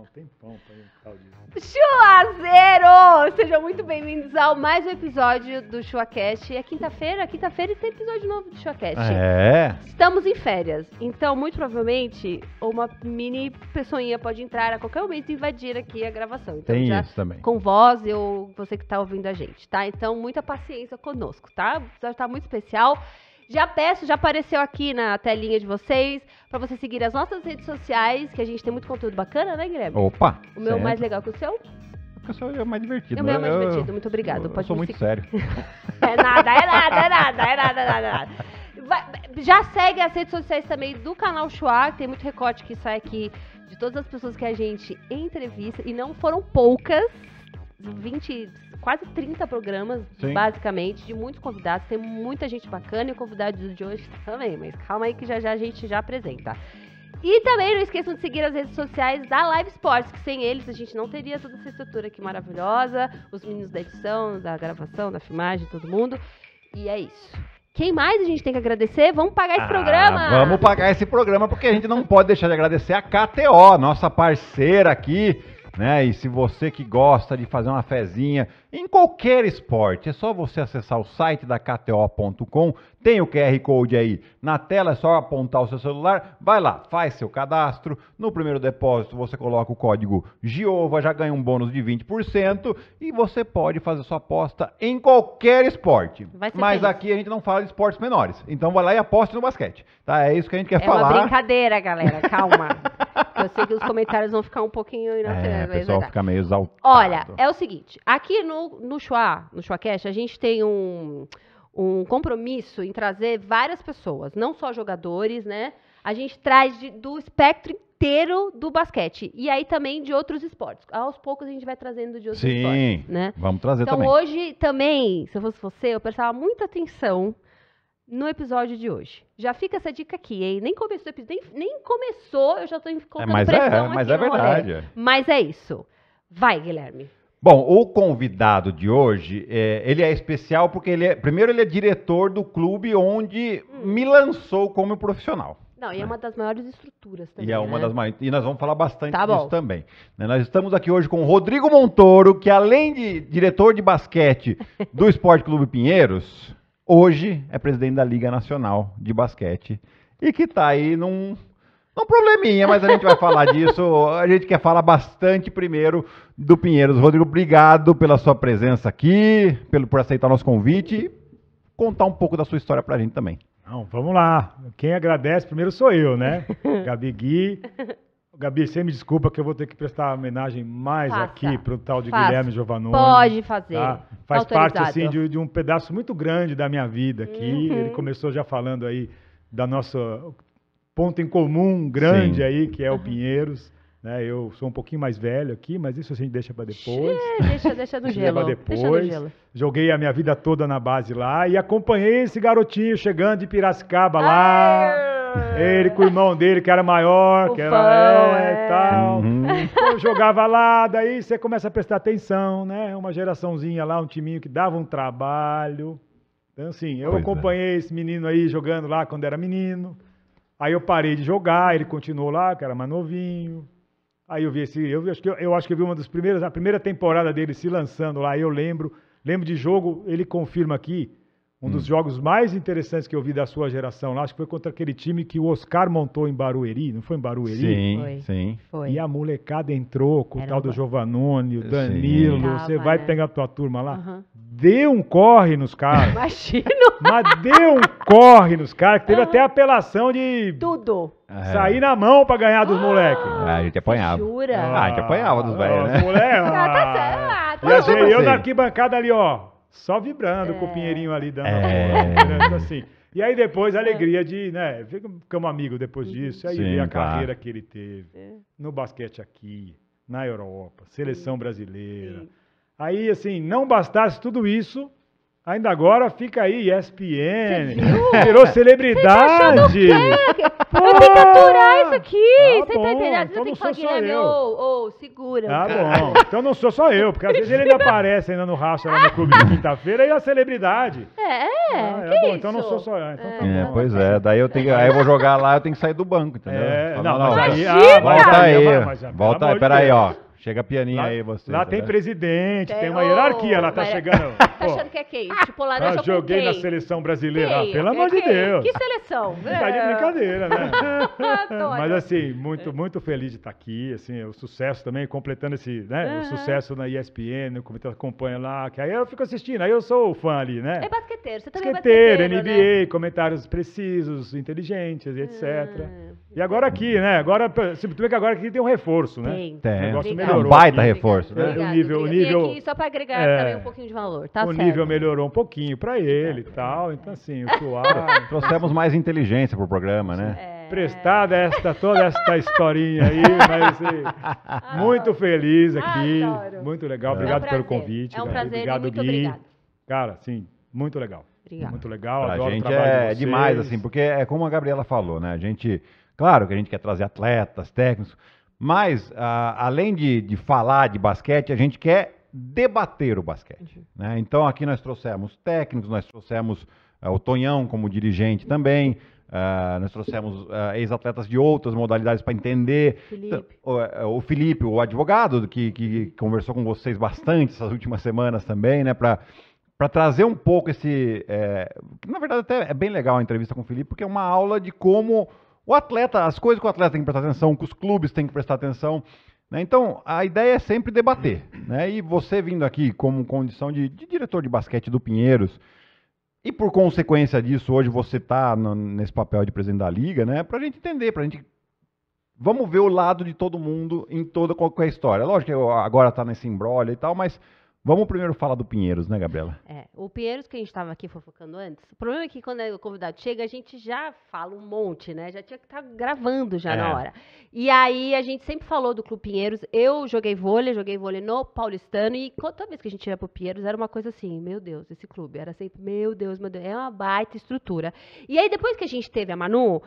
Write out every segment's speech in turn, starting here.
um tempão pra gente tal disso. Chuazeiro! Sejam muito bem-vindos ao mais um episódio do Chuacast. É quinta-feira, quinta-feira e tem episódio novo do Chuacast. Ah, é. Estamos em férias, então muito provavelmente uma mini pessoinha pode entrar a qualquer momento e invadir aqui a gravação. Então, tem já, isso também. Com voz ou você que tá ouvindo a gente, tá? Então muita paciência conosco, tá? O episódio tá muito especial. Já peço, já apareceu aqui na telinha de vocês, para vocês seguirem as nossas redes sociais, que a gente tem muito conteúdo bacana, né, Guilherme? Opa! O meu é certo. mais legal que o seu? Porque o seu é mais divertido. O meu é né? mais divertido, muito obrigado. Eu, eu sou muito sério. é nada, é nada, é nada, é nada, é nada. É nada. Vai, já segue as redes sociais também do canal Chua, tem muito recorte que sai aqui de todas as pessoas que a gente entrevista, e não foram poucas. 20, quase 30 programas, Sim. basicamente, de muitos convidados. Tem muita gente bacana e convidados de hoje também, mas calma aí que já já a gente já apresenta. E também não esqueçam de seguir as redes sociais da Live Sports, que sem eles a gente não teria toda essa estrutura aqui maravilhosa, os meninos da edição, da gravação, da filmagem, todo mundo. E é isso. Quem mais a gente tem que agradecer? Vamos pagar esse ah, programa! Vamos pagar esse programa porque a gente não pode deixar de agradecer a KTO, nossa parceira aqui né? E se você que gosta de fazer uma fezinha em qualquer esporte, é só você acessar o site da KTO.com, tem o QR Code aí na tela, é só apontar o seu celular, vai lá, faz seu cadastro. No primeiro depósito você coloca o código GIOVA, já ganha um bônus de 20% e você pode fazer sua aposta em qualquer esporte. Mas feliz. aqui a gente não fala de esportes menores. Então vai lá e aposta no basquete, tá? É isso que a gente quer é falar. É uma brincadeira, galera. Calma. Eu sei que os comentários vão ficar um pouquinho inalterados. É, o é pessoal fica meio exaltado. Olha, é o seguinte. Aqui no, no Chua, no Chuacast, a gente tem um, um compromisso em trazer várias pessoas, não só jogadores, né? A gente traz de, do espectro inteiro do basquete. E aí também de outros esportes. Aos poucos a gente vai trazendo de outros Sim, esportes. Sim, né? vamos trazer então, também. Então hoje também, se eu fosse você, eu prestava muita atenção no episódio de hoje. Já fica essa dica aqui, hein? Nem começou, nem, nem começou eu já estou é, colocando é, mas pressão é, mas é, é verdade. Mas é isso. Vai, Guilherme. Bom, o convidado de hoje, é, ele é especial porque ele é, primeiro ele é diretor do clube onde hum. me lançou como profissional. Não, e é né? é uma das maiores estruturas também. E é uma né? das maiores. E nós vamos falar bastante tá disso também. Né? Nós estamos aqui hoje com o Rodrigo Montoro, que além de diretor de basquete do Esporte Clube Pinheiros, hoje é presidente da Liga Nacional de Basquete e que está aí num, num probleminha, mas a gente vai falar disso. A gente quer falar bastante primeiro do Pinheiros. Rodrigo, obrigado pela sua presença aqui, pelo, por aceitar nosso convite e contar um pouco da sua história para a gente também. Não, vamos lá. Quem agradece primeiro sou eu, né? Gabi Gui, Gabi, você me desculpa que eu vou ter que prestar homenagem mais Faça. aqui para o tal de Faça. Guilherme Giovanoni. Pode fazer. Tá? Faz parte assim, de, de, um pedaço muito grande da minha vida aqui. Uhum. Ele começou já falando aí da nossa ponto em comum grande Sim. aí, que é o uhum. Pinheiros. Né? Eu sou um pouquinho mais velho aqui, mas isso a gente deixa para depois. Deixa, deixa do gelo. depois. Deixa do gelo. Joguei a minha vida toda na base lá e acompanhei esse garotinho chegando de Piracicaba lá ele com o irmão dele, que era maior, o que era pão, é, é. tal. Uhum. Então, jogava lá, daí você começa a prestar atenção, né? Uma geraçãozinha lá, um timinho que dava um trabalho. Então, assim, eu pois é. acompanhei é. esse menino aí jogando lá quando era menino. Aí eu parei de jogar, ele continuou lá, que era mais novinho. Aí eu vi esse. Eu acho que eu, eu acho que eu vi uma das primeiras, a primeira temporada dele se lançando lá, eu lembro. Lembro de jogo, ele confirma aqui um hum. dos jogos mais interessantes que eu vi da sua geração lá, acho que foi contra aquele time que o Oscar montou em Barueri, não foi em Barueri? Sim, foi. sim. Foi. E a molecada entrou com Era o tal um... do Giovanoni, o Danilo, você vai né? pegar a tua turma lá, uhum. um corre nos caras. Imagino. Mas deu um corre nos caras, que teve uhum. até apelação de... Tudo. É. Sair na mão pra ganhar dos ah, moleques. Ah, a gente apanhava. Jura? Ah, a gente apanhava dos velhos, ah, né? moleques. Tá ah, tá certo. Ah, tá e eu assim na arquibancada ali, ó. Só vibrando é. com o é. Pinheirinho ali dando é. assim. E aí depois a é. alegria de, né, ficamos amigos depois uhum. disso, aí Sim, a claro. carreira que ele teve no basquete aqui, na Europa, seleção brasileira. Sim. Aí assim, não bastasse tudo isso, Ainda agora fica aí, ESPN. Virou tá celebridade. Vou tá Eu tenho que aturar isso aqui. Tá você tá bom, tá entendendo? Então não sou só né, eu. Ou segura. Tá bom. Então não sou só eu, porque às vezes ele ainda aparece ainda no racha lá no ah. clube de quinta-feira e a celebridade. É, é ah, é bom, isso? então não sou só eu. Então tá é, bom. É, pois é, daí eu tenho aí eu vou jogar lá, eu tenho que sair do banco, entendeu? É, não, não, não, mas aí, ah, volta aí. Mas, mas, volta aí, peraí, ó. Chega a lá, aí você. Lá tá tem né? presidente, tem, tem uma hierarquia, ela tá chegando achando que é queijo. Ah, tipo, laranja ah, joguei na seleção brasileira. Ah, pelo é amor de Deus. Que seleção? Tá de né? brincadeira, né? Mas assim, muito, muito feliz de estar aqui. Assim, o sucesso também, completando esse, né? Uhum. O sucesso na ESPN, o tu acompanha lá. Que aí eu fico assistindo, aí eu sou fã ali, né? É basqueteiro, você também basqueteiro, é basqueteiro. NBA, né? comentários precisos, inteligentes, etc. Uhum. E agora aqui, né? Agora, se tu vê que agora aqui tem um reforço, né? Tem. tem. O negócio melhorou. É um baita reforço, né? Obrigado, o nível, o nível. Aqui, só para agregar é, também um pouquinho de valor, tá O certo. nível melhorou um pouquinho para ele e é. tal. Então, assim, o Tuar. Trouxemos mais inteligência pro programa, né? É. Prestada esta, toda esta historinha aí, mas assim, ah, muito feliz ah, aqui. Adoro. Muito legal. É. Obrigado é um pelo convite. É um prazer. Obrigado, muito Gui. Obrigado. Cara, sim, muito legal. Obrigado. Muito legal. Pra adoro gente é de demais, assim, porque é como a Gabriela falou, né? A gente Claro que a gente quer trazer atletas, técnicos, mas ah, além de, de falar de basquete, a gente quer debater o basquete. Né? Então aqui nós trouxemos técnicos, nós trouxemos uh, o Tonhão como dirigente também, uh, nós trouxemos uh, ex-atletas de outras modalidades para entender. Felipe. O, é, o, Felipe, o advogado, que, que conversou com vocês bastante essas últimas semanas também, né? Pra, para trazer um pouco esse. É, na verdade, até é bem legal a entrevista com o Felipe, porque é uma aula de como o atleta, as coisas que o atleta tem que prestar atenção, que os clubes têm que prestar atenção. Né? Então, a ideia é sempre debater. Né? E você vindo aqui como condição de, de diretor de basquete do Pinheiros, e por consequência disso, hoje você está nesse papel de presidente da liga, né? Para a gente entender, para a gente. Vamos ver o lado de todo mundo em toda qualquer história. Lógico que agora está nesse embrolho e tal, mas Vamos primeiro falar do Pinheiros, né, Gabriela? É, o Pinheiros que a gente estava aqui fofocando antes. O problema é que quando o convidado chega, a gente já fala um monte, né? Já tinha que estar tá gravando já é. na hora. E aí a gente sempre falou do Clube Pinheiros. Eu joguei vôlei, joguei vôlei no Paulistano e toda vez que a gente ia pro Pinheiros era uma coisa assim, meu Deus, esse clube era sempre, meu Deus, meu Deus, é uma baita estrutura. E aí depois que a gente teve a Manu,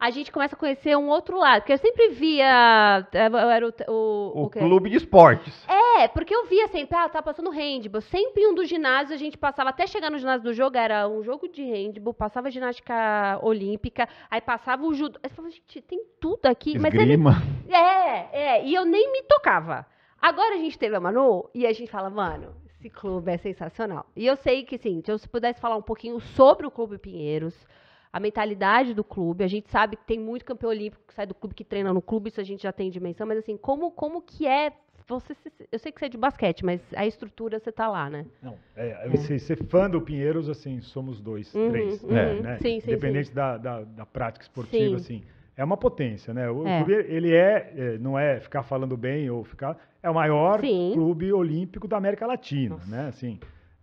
a gente começa a conhecer um outro lado. Porque eu sempre via. É, era o, o, o, o clube de esportes. É, porque eu via sempre, ah, tá passando handball. Sempre um dos ginásios a gente passava, até chegar no ginásio do jogo, era um jogo de handball, passava ginástica olímpica, aí passava o judô. Aí falava, gente, tem tudo aqui. Esgrima. Mas ele, é, é, e eu nem me tocava. Agora a gente teve a Manu e a gente fala, mano, esse clube é sensacional. E eu sei que, sim, então, se eu pudesse falar um pouquinho sobre o Clube Pinheiros, a mentalidade do clube. A gente sabe que tem muito campeão olímpico que sai do clube, que treina no clube, isso a gente já tem dimensão, mas assim, como, como que é. Você, eu sei que você é de basquete, mas a estrutura você tá lá, né? Não, é, é. é. Ser, assim, ser fã do Pinheiros, assim, somos dois, uhum, três, uhum, né? Sim, né? sim, Independente sim. Da, da, da, prática esportiva, sim. assim é uma potência, né? O é. clube, ele é, é, não é ficar falando bem ou ficar, é o maior Sim. clube olímpico da América Latina, Nossa. né? Assim,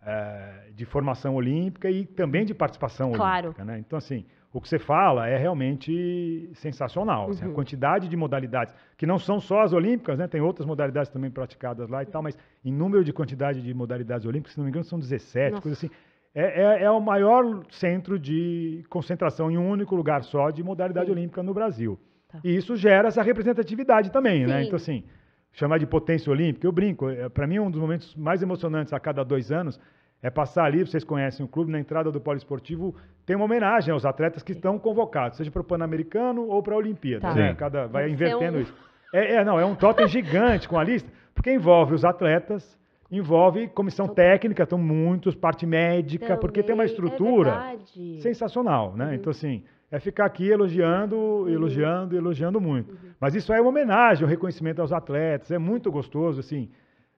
é, de formação olímpica e também de participação claro. olímpica. Né? Então, assim, o que você fala é realmente sensacional. Uhum. Assim, a uhum. quantidade de modalidades, que não são só as olímpicas, né? tem outras modalidades também praticadas lá e tal, mas em número de quantidade de modalidades olímpicas, se não me engano, são 17, Nossa. coisa assim. É, é, é, o maior centro de concentração em um único lugar só de modalidade Sim. olímpica no Brasil. Tá. E isso gera essa representatividade também, né? Sim. né? Então, assim, chamar de potência olímpica, eu brinco. É, Para mim, um dos momentos mais emocionantes a cada dois anos é passar ali, vocês conhecem o clube, na entrada do poliesportivo tem uma homenagem aos atletas que estão convocados, seja para o Pan-Americano ou para a Olimpíada. Tá. Né? Cada, vai invertendo um... isso. É, é, não, é um totem gigante com a lista, porque envolve os atletas, envolve comissão técnica, então muitos, parte médica, Também, porque tem uma é estrutura é sensacional, né? Uhum. Então, assim, é ficar aqui elogiando, uhum. elogiando, elogiando muito. Uhum. Mas isso é uma homenagem, um reconhecimento aos atletas, é muito gostoso, assim.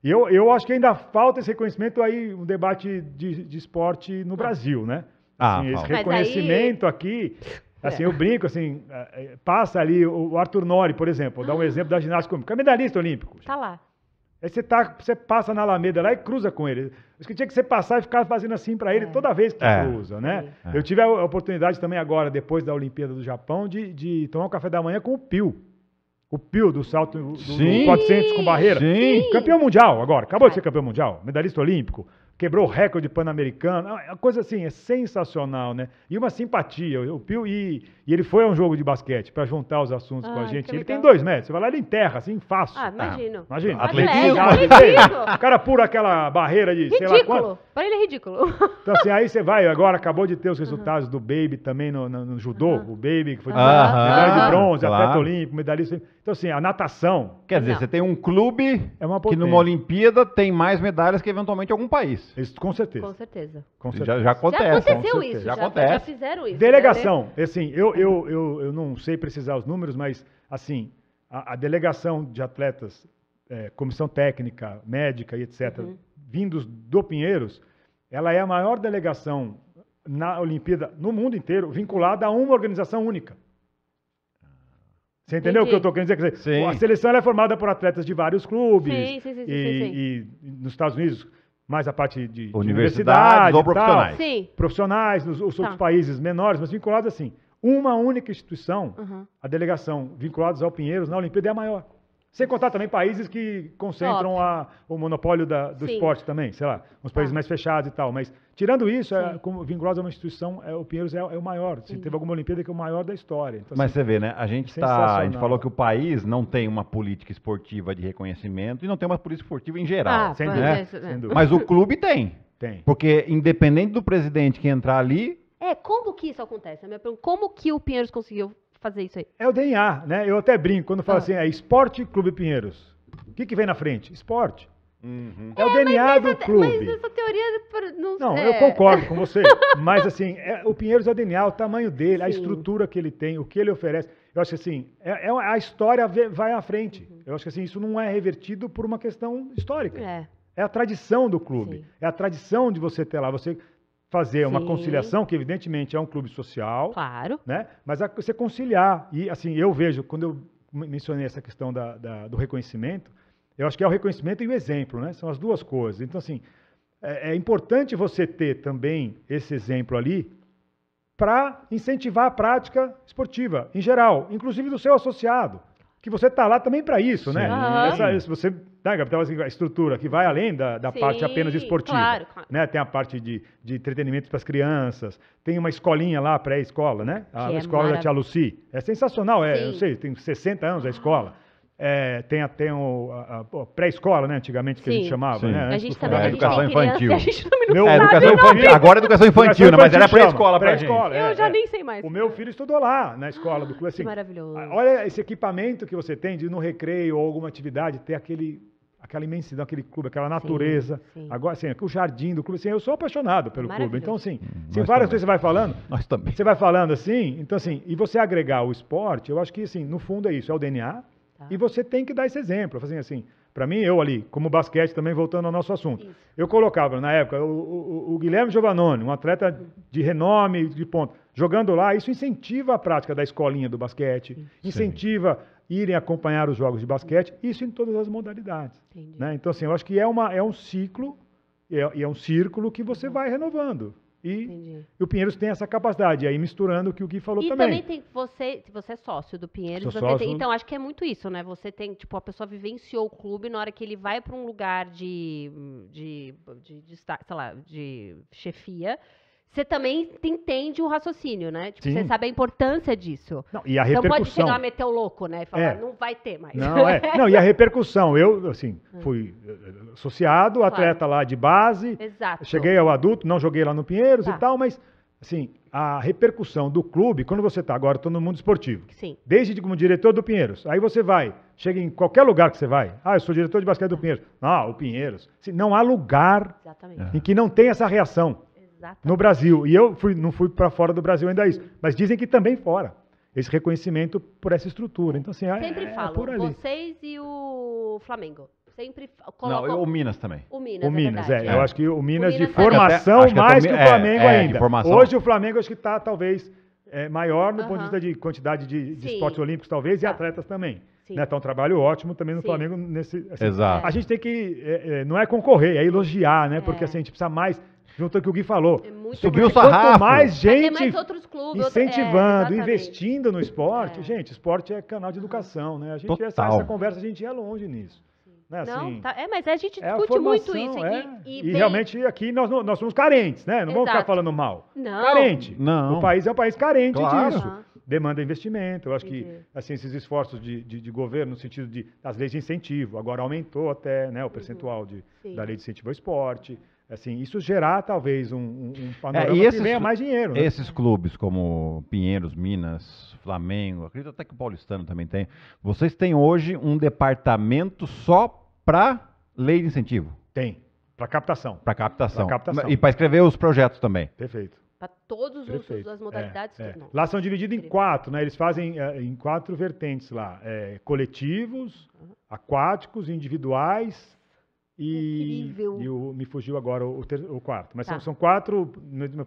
Eu, eu acho que ainda falta esse reconhecimento aí, um debate de, de esporte no Brasil, né? Ah, assim, ah, esse reconhecimento aí... aqui, assim, é. eu brinco, assim, é, é, passa ali o Arthur Nori, por exemplo, dá um ah. exemplo da ginástica olímpica, medalhista olímpico. Tá lá. Aí você, tá, você passa na Alameda lá e cruza com ele. Acho que tinha que você passar e ficar fazendo assim para ele é. toda vez que é. cruza, né? É. Eu tive a oportunidade também agora, depois da Olimpíada do Japão, de, de tomar um café da manhã com o Pio. O Pio do salto do, sim, do 400 com barreira. Sim. Campeão mundial agora. Acabou de ser campeão mundial. Medalhista olímpico. Quebrou o recorde pan-americano. É a coisa assim, é sensacional, né? E uma simpatia. O Pio, e, e ele foi a um jogo de basquete para juntar os assuntos ah, com a ah, gente. Ele tem dois metros. Né? Você vai lá, ele enterra, assim, fácil. Ah, imagino. Ah, imagina. Atletismo. Atletismo. O cara pura aquela barreira de, ridículo. sei lá quanto. Para ele é ridículo. Então, assim, aí você vai. Agora acabou de ter os uhum. resultados do Baby também no, no, no judô. Uhum. O Baby, que foi medalha de bronze, atleta olímpico, medalhista olímpico. Então, assim, a natação. Quer dizer, não. você tem um clube é uma que numa Olimpíada tem mais medalhas que eventualmente algum país. Isso, com certeza. Com certeza. Com certeza. Já, já, acontece. Já aconteceu isso. Já, já, acontece. já fizeram isso. Né? Delegação. Né? Assim, eu, eu, eu, eu não sei precisar os números, mas, assim, a, a delegação de atletas, é, comissão técnica, médica e etc., uhum. vindos do Pinheiros, ela é a maior delegação na Olimpíada no mundo inteiro vinculada a uma organização única. Você entendeu o que eu estou querendo dizer? Sim. A seleção é formada por atletas de vários clubes. Sim, sim, sim, e, e nos Estados Unidos, mais a parte de, universidade, ou profissionais. profissionais, nos os tá. outros países menores, mas vinculados assim. Uma única instituição, uhum. a delegação vinculados ao Pinheiros na Olimpíada é a maior. Sem contar também países que concentram a, o monopólio da, do Sim. esporte também, sei lá, uns países ah. mais fechados e tal. Mas, tirando isso, é, como Vingrosa é uma instituição, é, o Pinheiros é, é o maior. Se teve alguma Olimpíada que é o maior da história. Então, Mas assim, você vê, né? A gente, tá, a gente falou que o país não tem uma política esportiva de reconhecimento e não tem uma política esportiva em geral. Ah, sem, dúvida, né? sem é. dúvida. Mas o clube tem. Tem. Porque, independente do presidente que entrar ali. É, como que isso acontece? Como que o Pinheiros conseguiu fazer isso aí? É o DNA, né? Eu até brinco quando falo ah. assim, é Esporte Clube Pinheiros. O que, que vem na frente? Esporte. Uhum. É, é, o DNA do clube. Mas essa teoria não Não, é... eu concordo com você. mas assim, é, o Pinheiros é o DNA, o tamanho dele, Sim. a estrutura que ele tem, o que ele oferece. Eu acho que assim, é, é a história vai à frente. Uhum. Eu acho que assim, isso não é revertido por uma questão histórica. É. é a tradição do clube. Sim. É a tradição de você ter lá. Você fazer Sim. uma conciliação, que evidentemente é um clube social. Claro. Né? Mas você conciliar. E assim, eu vejo, quando eu mencionei essa questão da, da, do reconhecimento, eu acho que é o reconhecimento e o exemplo, né? São as duas coisas. Então, assim, é, é importante você ter também esse exemplo ali para incentivar a prática esportiva, em geral, inclusive do seu associado. Que você está lá também para isso, né? Sim. né? Essa, você né, tá, então, capital assim, a estrutura que vai além da, da Sim, parte apenas esportiva. Claro, claro. Né? Tem a parte de, de entretenimento para as crianças, tem uma escolinha lá, pré-escola, né? A, é escola da Tia Lucy. É sensacional, é, eu sei, tem 60 anos a ah. escola. Ah. É, tem até um, a, a pré-escola, né? Antigamente que Sim. a gente chamava, Sim. né? É, a gente também, é, a educação infantil. Meu, é, educação infantil. Agora é educação infantil, né? Mas era pré-escola pré, -escola pré Eu é, já nem sei mais. O meu filho estudou lá, na escola do ah, clube. Assim, maravilhoso. Olha esse equipamento que você tem de no recreio ou alguma atividade, ter aquele aquela imensidão, aquele clube, aquela natureza. Sim, sim. Agora, assim, o jardim do clube, assim, eu sou apaixonado pelo clube. Então, assim, assim várias vezes você vai falando. Nós também. Você vai falando assim, então assim, e você agregar o esporte, eu acho que assim, no fundo é isso, é o DNA. Tá. E você tem que dar esse exemplo, assim, assim, para mim, eu ali, como basquete, também voltando ao nosso assunto, isso. eu colocava na época o, o, o Guilherme Giovannone, um atleta uhum. de renome, de ponto, jogando lá, isso incentiva a prática da escolinha do basquete, incentiva Sim irem acompanhar os jogos de basquete, isso em todas as modalidades. Né? Então, assim, eu acho que é, uma, é um ciclo e é, é, um círculo que você uhum. vai renovando. E, e, o Pinheiros tem essa capacidade, aí misturando o que o Gui falou e também. E também tem você, você é sócio do Pinheiros, sócio tem, então acho que é muito isso, né? Você tem, tipo, a pessoa vivenciou o clube na hora que ele vai para um lugar de, de, de, de, sei lá, de chefia, você também entende o raciocínio, né? Tipo, você sabe a importância disso. Não, e a repercussão. Não pode chegar a meter o louco, né? E falar, é. não vai ter mais. Não, é. não, e a repercussão. Eu, assim, é. fui eh, eh, associado, claro. atleta lá de base. Exato. Cheguei ao adulto, não joguei lá no Pinheiros tá. e tal, mas, assim, a repercussão do clube, quando você está agora, todo no mundo esportivo. Sim. Desde como diretor do Pinheiros. Aí você vai, chega em qualquer lugar que você vai. Ah, eu sou diretor de basquete do Pinheiros. Ah, o Pinheiros. Assim, não há lugar Exatamente. em que não tem essa reação. Exatamente. no Brasil. E eu fui, não fui para fora do Brasil ainda é isso, mas dizem que também fora. Esse reconhecimento por essa estrutura. Então, assim, é, Sempre é, é falo, é por ali. vocês e o Flamengo sempre coloca Não, o Minas também. O Minas, o Minas é, é, Eu acho que o Minas, o Minas de formação até, mais que, o Flamengo é, ainda. Hoje o Flamengo acho que está talvez maior no uh ponto de vista de quantidade de, de esportes olímpicos talvez tá. e atletas também. Sim. Né? Tá um trabalho ótimo também no Sim. Flamengo nesse. Assim, Exato. A gente tem que não é concorrer, é elogiar, né? Porque assim, a gente precisa mais junto o que o Gui falou. É Subiu o sarrafo. mais gente mais clubes, é, incentivando, é, investindo no esporte. É. Gente, esporte é canal de educação, né? A gente é Total. Essa, essa conversa a gente ia longe nisso. Né, assim, não, tá, é, mas a gente discute é a formação, muito isso. É. E, e, e, realmente aqui nós, nós somos carentes, né? Não Exato. vamos ficar falando mal. Não. Carente. Não. O país é um país carente claro. disso. Demanda investimento. Eu acho Entendi. que assim, esses esforços de, de, de, governo no sentido de, das leis de incentivo, agora aumentou até né, o percentual uhum. de, da lei de incentivo ao esporte assim, isso gerar talvez um, um, um é, panorama é, e esses, que venha mais dinheiro. Né? Esses clubes como Pinheiros, Minas, Flamengo, acredito até que o Paulistano também tem, vocês têm hoje um departamento só para lei de incentivo? Tem, para captação. Para captação. captação. E para escrever os projetos também. Perfeito. Para todos os os, as modalidades. É, é. Lá são divididos em quatro, né? Eles fazem é, em quatro vertentes lá: é, coletivos, aquáticos, individuais e, Incrível. E o, me fugiu agora o, ter, o quarto. Mas tá. são, são, quatro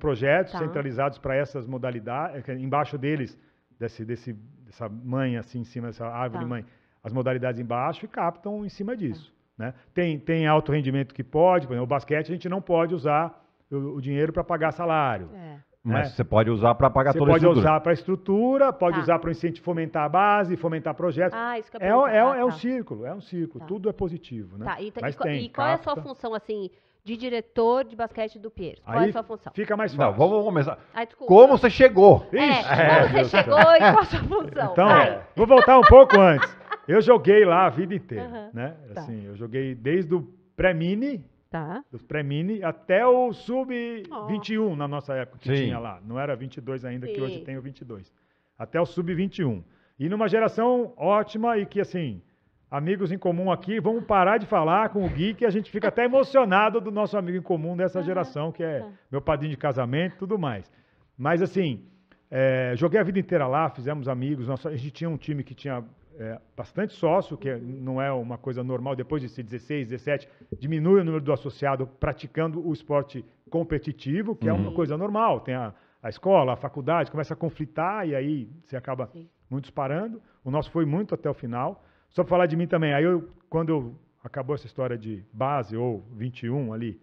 projetos tá. centralizados para essas modalidades. Eh, é embaixo deles, desse, desse, dessa mãe, assim, em cima dessa árvore tá. mãe, as modalidades embaixo e captam em cima disso. Tá. Né? Tem, tem alto rendimento que pode, por exemplo, o basquete a gente não pode usar o, o dinheiro para pagar salário. É. Mas é. você pode usar para pagar você toda a estrutura. Você pode usar para estrutura, pode tá. usar para incentivo fomentar a base, fomentar projetos. Ah, isso que eu é, é, ah, é, um tá. círculo, é um círculo. Tá. Tudo é positivo, né? Tá. Então, e, Mas e, tem, e qual capta... é a sua função, assim, de diretor de basquete do Pierce? Qual Aí é a sua função? Fica mais fácil. Não, vamos começar. Ai, como você chegou? É, como você Deus chegou Deus. e qual a sua função? Então, vou voltar um pouco antes. Eu joguei lá a vida inteira, né? Tá. Assim, eu joguei desde o pré-mini, Tá. Dos pré-mini até o sub-21 oh. na nossa época que Sim. tinha lá. Não era 22 ainda, Sim. que hoje tem o 22. Até o sub-21. E numa geração ótima e que, assim, amigos em comum aqui, vamos parar de falar com o Gui, que a gente fica até emocionado do nosso amigo em comum dessa ah, geração, que é meu padrinho de casamento e tudo mais. Mas, assim, é, joguei a vida inteira lá, fizemos amigos. Nossa, a gente tinha um time que tinha é, bastante sócio, que é, não é uma coisa normal, depois de 16, 17, diminui o número do associado praticando o esporte competitivo, que uhum. é uma uhum. coisa normal. Tem a, a escola, a faculdade, começa a conflitar e aí você acaba Sim. muitos parando. O nosso foi muito até o final. Só para falar de mim também, aí eu, quando eu, acabou essa história de base ou 21 ali,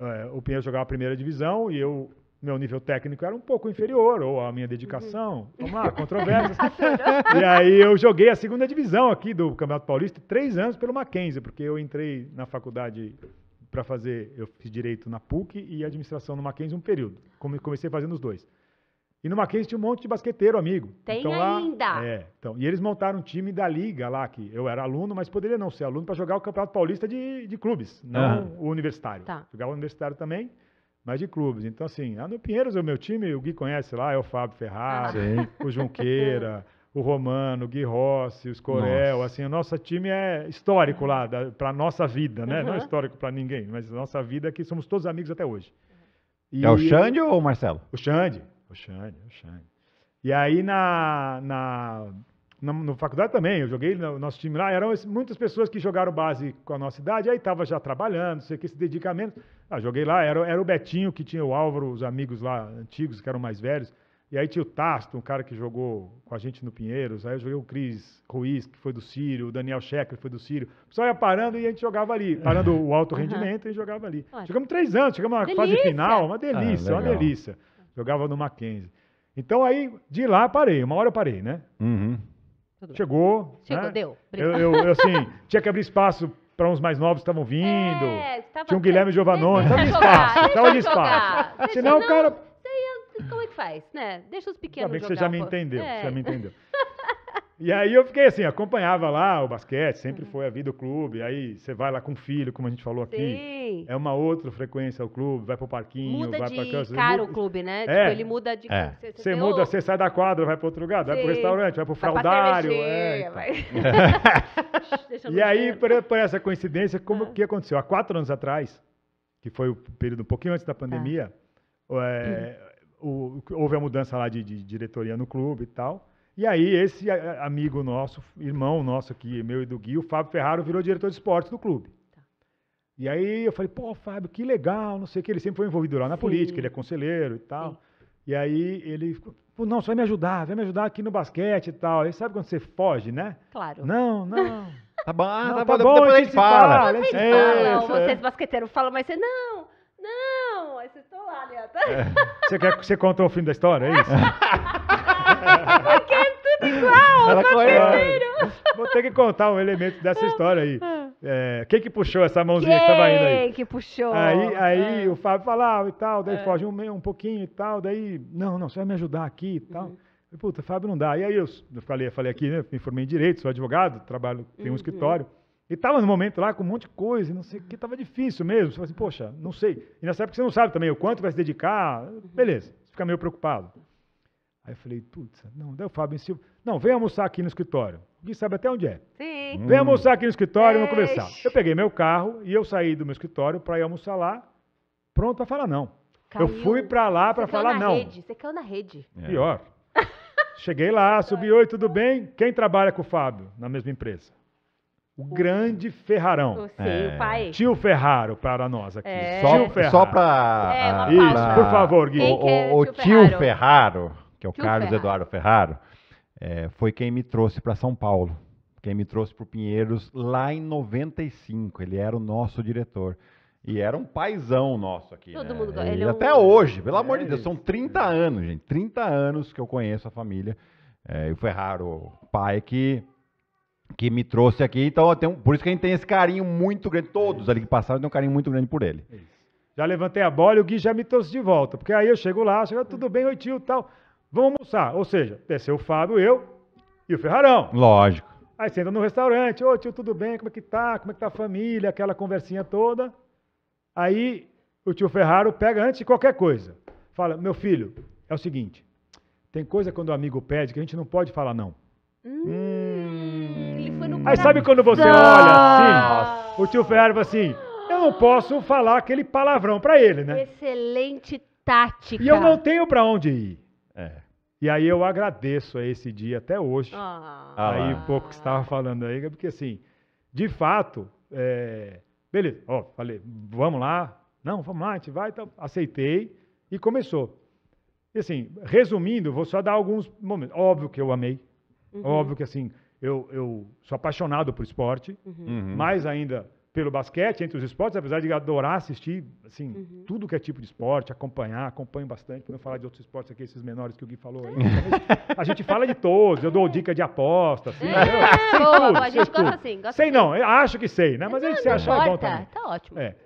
é, o Pinheiro jogava a primeira divisão e eu meu nível técnico era um pouco inferior, ou a minha dedicação, uhum. vamos lá, controvérsias. Ah, e aí eu joguei a segunda divisão aqui do Campeonato Paulista, três anos pelo Mackenzie, porque eu entrei na faculdade para fazer, eu fiz direito na PUC e administração no Mackenzie um período, comecei fazendo os dois. E no Mackenzie tinha um monte de basqueteiro amigo. Tem então, ainda. Lá, é, então, e eles montaram um time da liga lá, que eu era aluno, mas poderia não ser aluno para jogar o Campeonato Paulista de, de clubes, não ah. o universitário. Tá. Jogava o universitário também, mas de clubes. Então, assim, ah, no Pinheiros, é o meu time, o Gui conhece lá, é o Fábio Ferrari, ah. o Junqueira, o Romano, o Gui Rossi, os Corel. Nossa. Assim, o nosso time é histórico lá, para né? é a nossa vida, né? Uhum. Não é histórico para ninguém, mas nossa vida que somos todos amigos até hoje. É e... É o Xande ou o Marcelo? O Xande. O Xande, o Xande. E aí na, na na, na faculdade também, eu joguei no nosso time lá, eram muitas pessoas que jogaram base com a nossa idade, aí estava já trabalhando, sei que, se dedica menos. Ah, joguei lá, era, era o Betinho que tinha o Álvaro, os amigos lá antigos, que eram mais velhos, e aí tinha o Tasto, um cara que jogou com a gente no Pinheiros, aí eu joguei o Cris Ruiz, que foi do Sírio, o Daniel Schecker, que foi do Sírio. O pessoal ia parando e a gente jogava ali, parando o alto rendimento uhum. e jogava ali. Olha. Chegamos três anos, chegamos na fase final, uma delícia, ah, uma delícia. Jogava no Mackenzie. Então aí, de lá parei, uma hora eu parei, né? Uhum. Tudo Chegou. Bem. Chegou, né? deu. Eu, eu, eu, assim, tinha que abrir espaço para uns mais novos que estavam vindo. É, tava tinha um Guilherme Giovannone. Tava de espaço. Tava de espaço. Senão o cara. É, como é que faz, né? Deixa os pequenos. Ainda bem que você já me entendeu. É. Já me é. entendeu. E aí eu fiquei assim, acompanhava lá o basquete, sempre foi a vida do clube. Aí você vai lá com o filho, como a gente falou aqui. É uma outra frequência o clube, vai pro parquinho, muda vai pra casa. Cara, o clube, né? É. Tipo, ele muda de. É. Você, você muda, ou... você sai da quadra, vai pro outro lugar, Sim. vai pro restaurante, vai pro vai fraudário. É, então. vai... e aí, por, por, essa coincidência, como ah. que aconteceu? Há quatro anos atrás, que foi o período um pouquinho antes da pandemia, ah. é, hum. o, houve a mudança lá de, de diretoria no clube e tal. E aí, esse amigo nosso, irmão nosso aqui, meu e do Gui, o Fábio Ferraro, virou diretor de esportes do clube. Tá. E aí eu falei, pô, Fábio, que legal, não sei o que. Ele sempre foi envolvido lá na Sim. política, ele é conselheiro e tal. Sim. E aí ele pô, não, você vai me ajudar, vai me ajudar aqui no basquete e tal. Aí sabe quando você foge, né? Claro. Não, não. tá bom, ah, não, tá, tá bom, depois a gente fala. fala. Vocês é, falam, é. vocês é. basqueteiros falam, mas você, não, não, aí vocês estão lá, né? É. Você, quer, você conte o fim da história, é isso? Porque é, é tudo igual, Ela tá roteiro. É. Vou ter que contar um elemento dessa história aí. Ah. É, quem que puxou essa mãozinha quem que tava indo aí? Quem que puxou? Aí, aí é. o Fábio falava e tal, daí é. foge um, um pouquinho e tal, daí, não, não, você vai me ajudar aqui e tal. Uhum. puta, Fábio não dá. E aí eu, falei, falei aqui, né, me formei em Direito, sou advogado, trabalho, tenho uhum. um escritório. E tava no momento lá com um monte de coisa, não sei o que, tava difícil mesmo. Você fala assim, poxa, não sei. E nessa época você não sabe também o quanto vai se dedicar. Uhum. Beleza, você fica meio preocupado. Aí eu falei, putz, não, dá o Fábio silva, não, vem almoçar aqui no escritório. Quem sabe até onde é. Sim. Vem almoçar aqui no escritório, e vamos conversar. Eu peguei meu carro e eu saí do meu escritório para ir almoçar lá, pronto para falar não. Caiu. Eu fui para lá para falar não. Rede. Você caiu na rede. É. Pior. Cheguei lá, subi, oi, tudo bem? Quem trabalha com o Fábio na mesma empresa? O grande Ferrarão. Sei, é. o pai. Tio Ferraro para nós aqui. É. Só, tio Ferraro. Só para... É, Isso, por favor, Gui. O, é o, o, tio Ferraro. Ferraro que é o Carlos Ferraro. Eduardo Ferraro, é, foi quem me trouxe para São Paulo, quem me trouxe para o Pinheiros lá em 95. Ele era o nosso diretor. E era um paizão nosso aqui. Todo né? mundo gosta. É, ele é até hoje, pelo é amor de Deus, são 30 anos, gente. 30 anos que eu conheço a família. É, e o Ferraro, pai que que me trouxe aqui. Então, tenho, por isso que a gente tem esse carinho muito grande. Todos ali que passaram têm um carinho muito grande por ele. É já levantei a bola e o Gui já me trouxe de volta. Porque aí eu chego lá, chego, ah, tudo bem, oi tio, tal. Vamos almoçar. Ou seja, desceu o Fábio, eu e o Ferrarão. Lógico. Aí entra no restaurante, ô tio, tudo bem? Como é que tá? Como é que tá a família? Aquela conversinha toda. Aí o tio Ferraro pega antes de qualquer coisa. Fala, meu filho, é o seguinte, tem coisa quando o amigo pede que a gente não pode falar não. Hum, ele foi no Aí sabe quando você olha assim, o tio Ferraro fala assim, eu não posso falar aquele palavrão para ele, né? Excelente tática. E eu não tenho para onde ir. É. E aí eu agradeço a esse dia até hoje. Ah. Aí um ah. pouco que estava falando aí, porque assim, de fato, é, beleza, ó, falei, vamos lá, não, vamos lá, a gente vai, então, aceitei e começou. E assim, resumindo, vou só dar alguns momentos. Óbvio que eu amei, uhum. óbvio que assim, eu, eu sou apaixonado por esporte, uhum. uhum. mais ainda pelo basquete, entre os esportes, apesar de adorar assistir, assim, uhum. tudo que é tipo de esporte, acompanhar, acompanho bastante, para não falar de outros esportes aqui, esses menores que o Gui falou. Aí, a gente fala de todos, eu dou dica de aposta, assim. É, sei boa, tudo, boa, a gente gosta assim. Gosta sei não, não, acho que sei, né? Mas a aí se achar é bom também. Tá ótimo. É.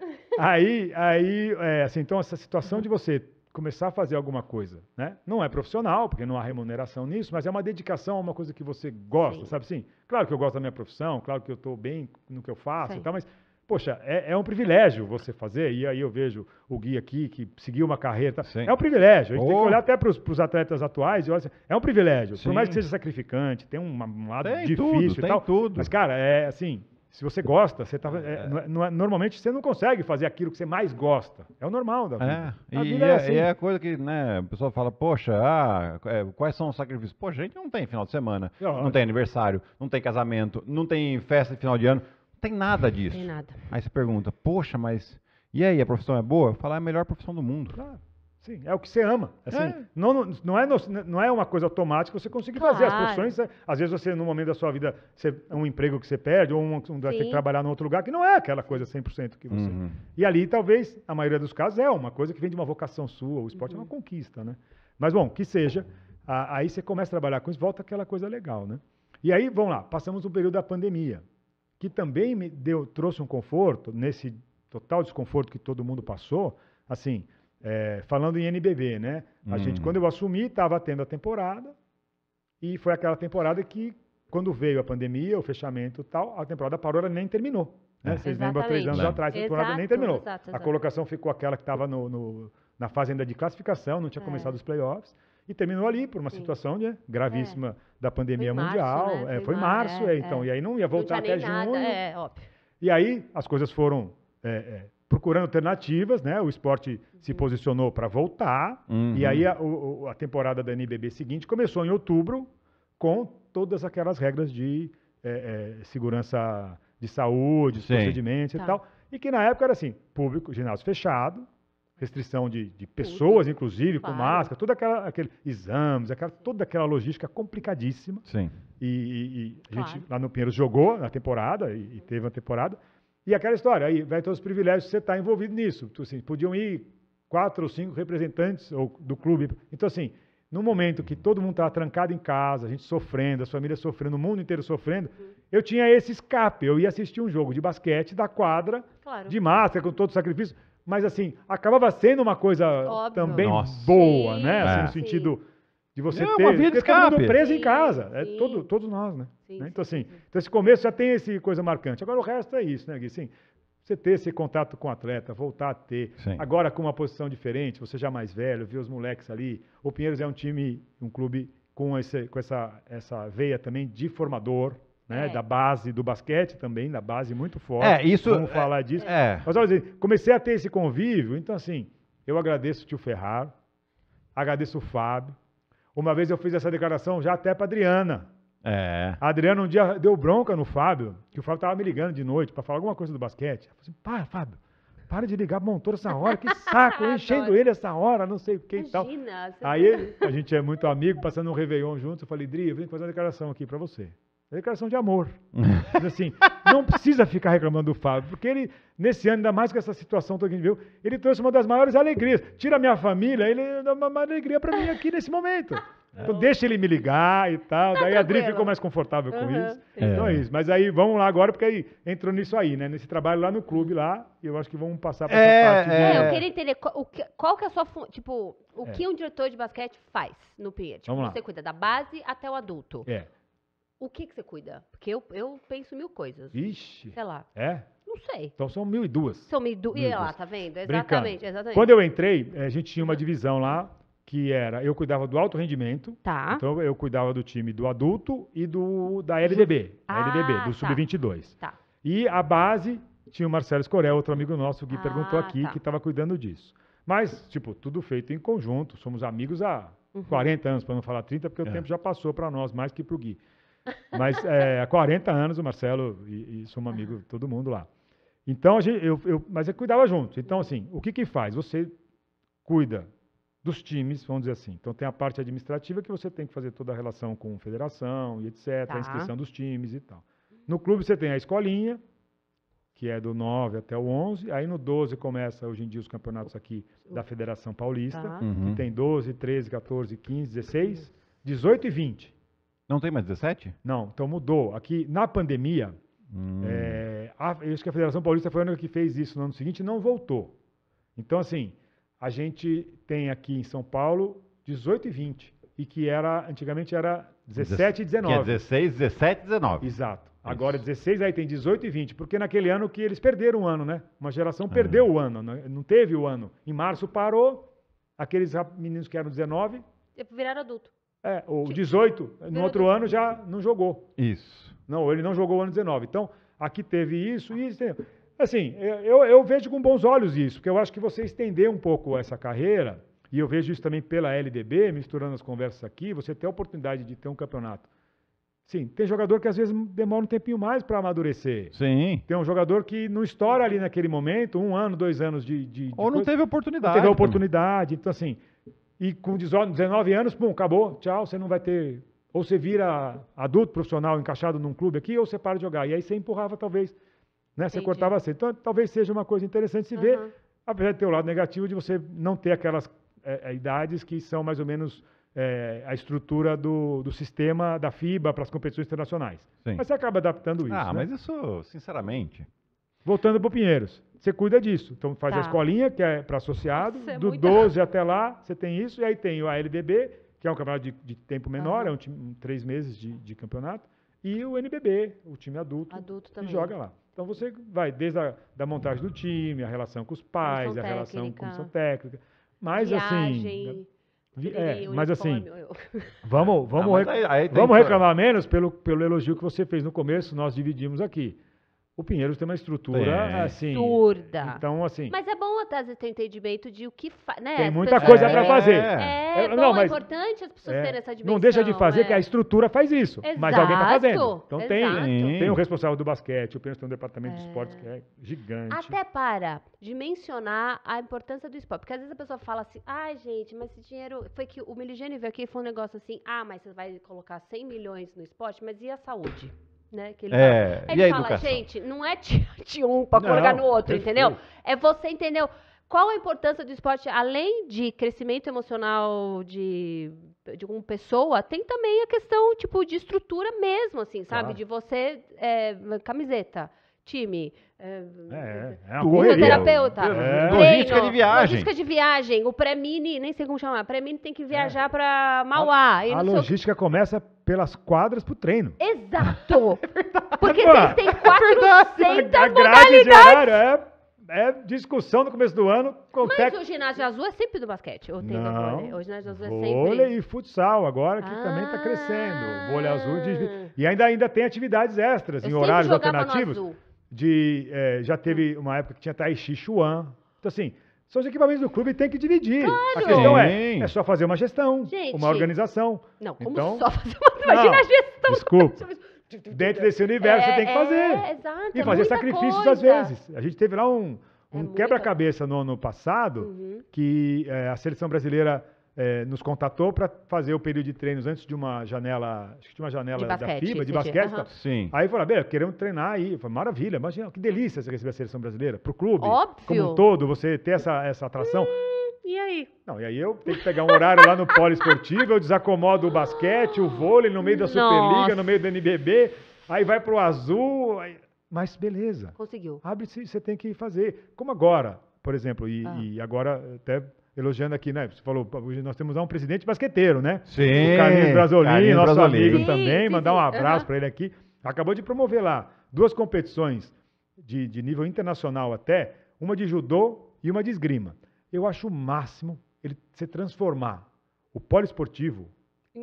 Aí, aí é, assim, então essa situação de você começar a fazer alguma coisa, né? Não é profissional, porque não há remuneração nisso, mas é uma dedicação a uma coisa que você gosta, Sim. sabe assim? Claro que eu gosto da minha profissão, claro que eu estou bem no que eu faço Sim. e tal, mas, poxa, é, é, um privilégio você fazer, e aí eu vejo o Gui aqui, que seguiu uma carreira, é um privilégio, a gente oh. tem que olhar até para os atletas atuais e olha, assim, é um privilégio, por mais que seja sacrificante, tem um, um lado tem difícil tudo, e tal, mas, cara, é assim, se você gosta, você tá, é, é, é. normalmente você não consegue fazer aquilo que você mais gosta. É o normal da vida. É. e, vida é, é, assim. e é a coisa que né, a pessoa fala, poxa, ah, é, quais são os sacrifícios? Poxa, a gente não tem final de semana, não, tem aniversário, não tem casamento, não tem festa de final de ano, não tem nada disso. Tem nada. Aí você pergunta, poxa, mas e aí, a profissão é boa? Falar é a melhor profissão do mundo. Claro. Sim, é o que você ama. Assim, é. Não, não, é, não é uma coisa automática você conseguir claro. fazer. As profissões, é, às vezes você, no momento da sua vida, você, um emprego que você perde, ou um, um, ter que trabalhar em outro lugar, que não é aquela coisa 100% que você... Uhum. E ali, talvez, a maioria dos casos, é uma coisa que vem de uma vocação sua, o esporte uhum. é uma uhum. conquista, né? Mas, bom, que seja, a, aí você começa a trabalhar com isso, volta aquela coisa legal, né? E aí, vamos lá, passamos o período da pandemia, que também me deu, trouxe um conforto, nesse total desconforto que todo mundo passou, assim é, falando em NBB, né? A uhum. gente, quando eu assumi, estava tendo a temporada e foi aquela temporada que, quando veio a pandemia, o fechamento e tal, a temporada parou, ela nem terminou. Né? É. Vocês lembram, três anos atrás, a temporada exato, nem terminou. Exato, exato. A colocação ficou aquela que estava no, no, na fase ainda de classificação, não tinha é. começado os playoffs. E terminou ali por uma Sim. situação né, gravíssima é. da pandemia foi mundial. Né? É, março, né? foi, é, março, então. E aí não ia voltar não até nada, junho. E aí as coisas foram procurando alternativas, né? O esporte se uhum. posicionou para voltar. Uhum. E aí a, o, a, temporada da NBB seguinte começou em outubro com todas aquelas regras de é, é, segurança de saúde, Sim. procedimentos tá. e tal. E que na época era assim, público, ginásio fechado, restrição de, de pessoas, inclusive, com máscara, toda aquela aquele, exames, aquela, toda aquela logística complicadíssima. Sim. E, e, e a gente lá no Pinheiros jogou na temporada, e, e teve uma temporada. E aquela história, aí vai ter os privilégios, você está envolvido nisso. Então, assim, podiam ir quatro ou cinco representantes ou, do clube. Então, assim, no momento que todo mundo estava trancado em casa, a gente sofrendo, as famílias sofrendo, o mundo inteiro sofrendo, uhum. eu tinha esse escape. Eu ia assistir um jogo de basquete da quadra, claro. de máscara, com todo o sacrifício. Mas, assim, acabava sendo uma coisa Óbvio. também Nossa. boa, né? sim, né? Assim, no sentido... Sim de você é ter uma vida de é escape. preso em casa. É todo, todos nós, né? né? Sim, então, assim, sim. então, esse começo já tem esse coisa marcante. Agora, o resto é isso, né, Gui? Sim, você ter esse contato com o atleta, voltar a ter. Agora, com uma posição diferente, você já mais velho, viu os moleques ali. O Pinheiros é um time, um clube com, esse, com essa, essa veia também de formador, né, é. da base do basquete também, da base muito forte. É, isso. Vamos é- falar é, disso. É. Mas olha, assim, comecei a ter esse convívio, então assim, eu agradeço o tio Ferraro, agradeço o Fábio, uma vez eu fiz essa declaração já até para Adriana. É. A Adriana um dia deu bronca no Fábio, que o Fábio tava me ligando de noite para falar alguma coisa do basquete. Eu falei assim, pá, Fábio, para de ligar pro motor essa hora, que saco, enchendo ele essa hora, não sei o que e tal. Aí é a gente é muito amigo, passando um Réveillon juntos, eu falei, Dri, eu vim fazer uma declaração aqui para você. declaração de amor. Diz assim, não precisa ficar reclamando do Fábio, porque ele, nesse ano, ainda mais com essa situação toda que a gente viu, ele trouxe uma das maiores alegrias. Tira minha família, ele dá é uma, alegria para mim aqui nesse momento. É. Então deixa ele me ligar e tal. Tá daí tranquilo. a Adri ficou mais confortável com uhum, isso. É. Então é isso. Mas aí vamos lá agora, porque aí entrou nisso aí, né? Nesse trabalho lá no clube lá, eu acho que vamos passar para é, essa parte. Né? É, de... É, eu queria entender qual, que, qual que é a sua tipo, o é. que um diretor de basquete faz no PIA? Tipo, vamos você cuida da base até o adulto. É. O que, que você cuida? Porque eu, eu penso mil coisas. Ixi. Sei lá. É? Não sei. Então são mil e duas. São mil, e duas. e é lá, tá vendo? Exatamente, exatamente. Quando eu entrei, eh, a gente tinha uma divisão lá que era, eu cuidava do alto rendimento. Tá. Então eu cuidava do time do adulto e do da LDB, ah, LDB, do tá. sub-22. Tá. E a base tinha o Marcelo Escorel, outro amigo nosso que ah, perguntou aqui tá. que estava cuidando disso. Mas, tipo, tudo feito em conjunto, somos amigos há uhum. 40 anos, para não falar 30, porque é. o tempo já passou para nós mais que para o Gui. Mas é, há 40 anos o Marcelo e, e somos amigo todo mundo lá. Então, gente, eu, eu, mas eu cuidava junto. Então, assim, o que que faz? Você cuida dos times, vamos dizer assim. Então, tem a parte administrativa que você tem que fazer toda a relação com a federação e etc., tá. a inscrição dos times e tal. No clube você tem a escolinha, que é do 9 até o 11. Aí no 12 começa, hoje em dia, os campeonatos aqui da Federação Paulista, tá. uhum. que tem 12, 13, 14, 15, 16, 18 e 20. Não tem mais 17? Não, então mudou. Aqui, na pandemia, hum. é, a, eu acho que a Federação Paulista foi a única que fez isso no ano seguinte e não voltou. Então, assim, a gente tem aqui em São Paulo 18 e 20, e que era, antigamente era 17 e 19. Que é 16, 17 e 19. Exato. Agora 16, aí tem 18 e 20, porque naquele ano que eles perderam o ano, né? Uma geração ah. perdeu uhum. o ano, né? não teve o ano. Em março parou, aqueles meninos que eram 19... Viraram adulto. É, o 18, no outro ano já não jogou. Isso. Não, ele não jogou o ano 19. Então, aqui teve isso e isso. Assim, eu, eu vejo com bons olhos isso, porque eu acho que você estender um pouco essa carreira, e eu vejo isso também pela LDB, misturando as conversas aqui, você tem a oportunidade de ter um campeonato. Sim, tem jogador que às vezes demora um tempinho mais para amadurecer. Sim. Tem um jogador que não estoura ali naquele momento, um ano, dois anos de. de Ou não coisa, teve oportunidade. Não teve oportunidade. Então, assim, e com 19 anos, pum, acabou, tchau, você não vai ter. Ou você vira adulto profissional encaixado num clube aqui, ou você para de jogar. E aí você empurrava, talvez. Né? Você cortava assim. Então, talvez seja uma coisa interessante se ver, uhum. apesar de ter o lado negativo de você não ter aquelas é, é, idades que são mais ou menos é, a estrutura do, do sistema da FIBA para as competições internacionais. Sim. Mas você acaba adaptando isso. Ah, né? mas isso, sinceramente, Voltando para o Pinheiros. Você cuida disso. Então faz tá. a escolinha, que é para associado. É do 12 rápido. até lá, você tem isso. E aí tem o ALDB, que é um campeonato de, de tempo menor, uhum. é um time, um, três meses de, de, campeonato. E o NBB, o time adulto, adulto que joga lá. Então você vai desde a da montagem do time, a relação com os pais, a relação com a comissão técnica. Mas assim, Viagem. assim... É, mas assim, vamos, vamos, ah, mas aí, aí vamos reclamar menos pelo, pelo elogio que você fez no começo, nós dividimos aqui. O Pinheiros tem uma estrutura assim. Absurda. Então, assim. Mas é bom até às ter entendimento de o que faz. Né? Tem muita coisa é, para é, fazer. É, é, bom, não, é mas, é importante as pessoas é, terem essa dimensão. Não deixa de fazer, é. que a estrutura faz isso. Exato, mas alguém está fazendo. Então exato. tem, tem o responsável do basquete, o Pinheiros tem um departamento de é. esportes que é gigante. Até para dimensionar a importância do esporte. Porque às vezes a pessoa fala assim, ai, ah, gente, mas esse dinheiro. Foi que o Miligênio veio aqui e foi um negócio assim, ah, mas você vai colocar 100 milhões no esporte, mas e a saúde? Né, que ele é, fala. Ele e a fala, educação? gente, não é de um para colocar no outro, perfeito. entendeu? É você entendeu qual a importância do esporte, além de crescimento emocional de, de uma pessoa, tem também a questão, tipo, de estrutura mesmo, assim, sabe? Claro. De você, é, camiseta, time, é, é, é uma correria. Fisioterapeuta. É. é. Treino, logística de viagem. Logística de viagem. O pré-mini, nem sei como chamar. Pré-mini tem que é. viajar é. para Mauá. A, a logística seu... começa pelas quadras pro treino. Exato. é verdade, Porque vocês têm 400 é a, modalidades. é é discussão no começo do ano. Com Mas tec... o ginásio azul é sempre do basquete? Ou tem Não, O ginásio azul é sempre... Vôlei e futsal agora, que tá ah, também está crescendo. Vôlei azul... De... E ainda, ainda tem atividades extras, eu em horários alternativos. No azul de é, já teve uma época que tinha Tai Chi Chuan. Então, assim, são os equipamentos do clube e tem que dividir. Claro. A questão é, é só fazer uma gestão, Gente. uma organização. Não, como então, só fazer uma... Imagina não, a gestão. Desculpa. Dentro desse universo é, você tem que fazer. É, exato, e é fazer sacrifícios coisa. às vezes. A gente teve lá um, é um é quebra-cabeça no ano passado uhum. que é, a seleção brasileira é, nos contatou para fazer o período de treinos antes de uma janela, acho que tinha uma janela basquete, da FIBA, de basquete. Uhum. Sim. Aí falou, "Beleza, queremos treinar aí. Eu falei, maravilha, imagina, que delícia você receber a seleção brasileira. Para o clube, Óbvio. como um todo, você ter essa, essa atração. Hum, e aí? Não, e aí eu tenho que pegar um horário lá no polo esportivo, eu desacomodo o basquete, o vôlei, no meio da Superliga, no meio do NBB, aí vai para o azul, aí... mas beleza. Conseguiu. Abre-se, você tem que fazer. Como agora, por exemplo, e, ah. e agora até elogiando aqui, né? Você falou, nós temos um presidente basqueteiro, né? Sim. O Carlinhos Brasolini, Carlinhos nosso Brasolini. amigo sim, também, sim, mandar um abraço uhum. para ele aqui. Acabou de promover lá duas competições de, de nível internacional até, uma de judô e uma de esgrima. Eu acho o máximo ele se transformar o poliesportivo,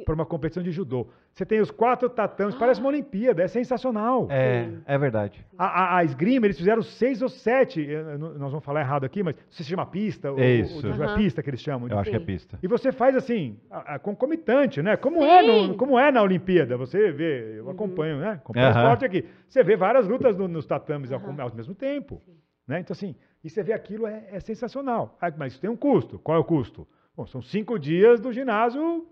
para uma competição de judô. Você tem os quatro tatames, ah. parece uma Olimpíada, é sensacional. É, é verdade. A, a, a esgrima, eles fizeram seis ou sete, eh, eh, nós vamos falar errado aqui, mas se chama pista, tipo, é isso. Ou, ou, uhum. é pista que eles chamam. Eu acho que é pista. E você faz assim, a, a concomitante, né? Como é, no, como é na Olimpíada, você vê, eu uhum. acompanho, né? Acompanho uhum. esporte aqui. Você vê várias lutas no, nos tatames uhum. ao, ao, mesmo tempo. Né? Então assim, e você vê aquilo, é, é sensacional. Ah, mas isso tem um custo. Qual é o custo? Bom, são cinco dias do ginásio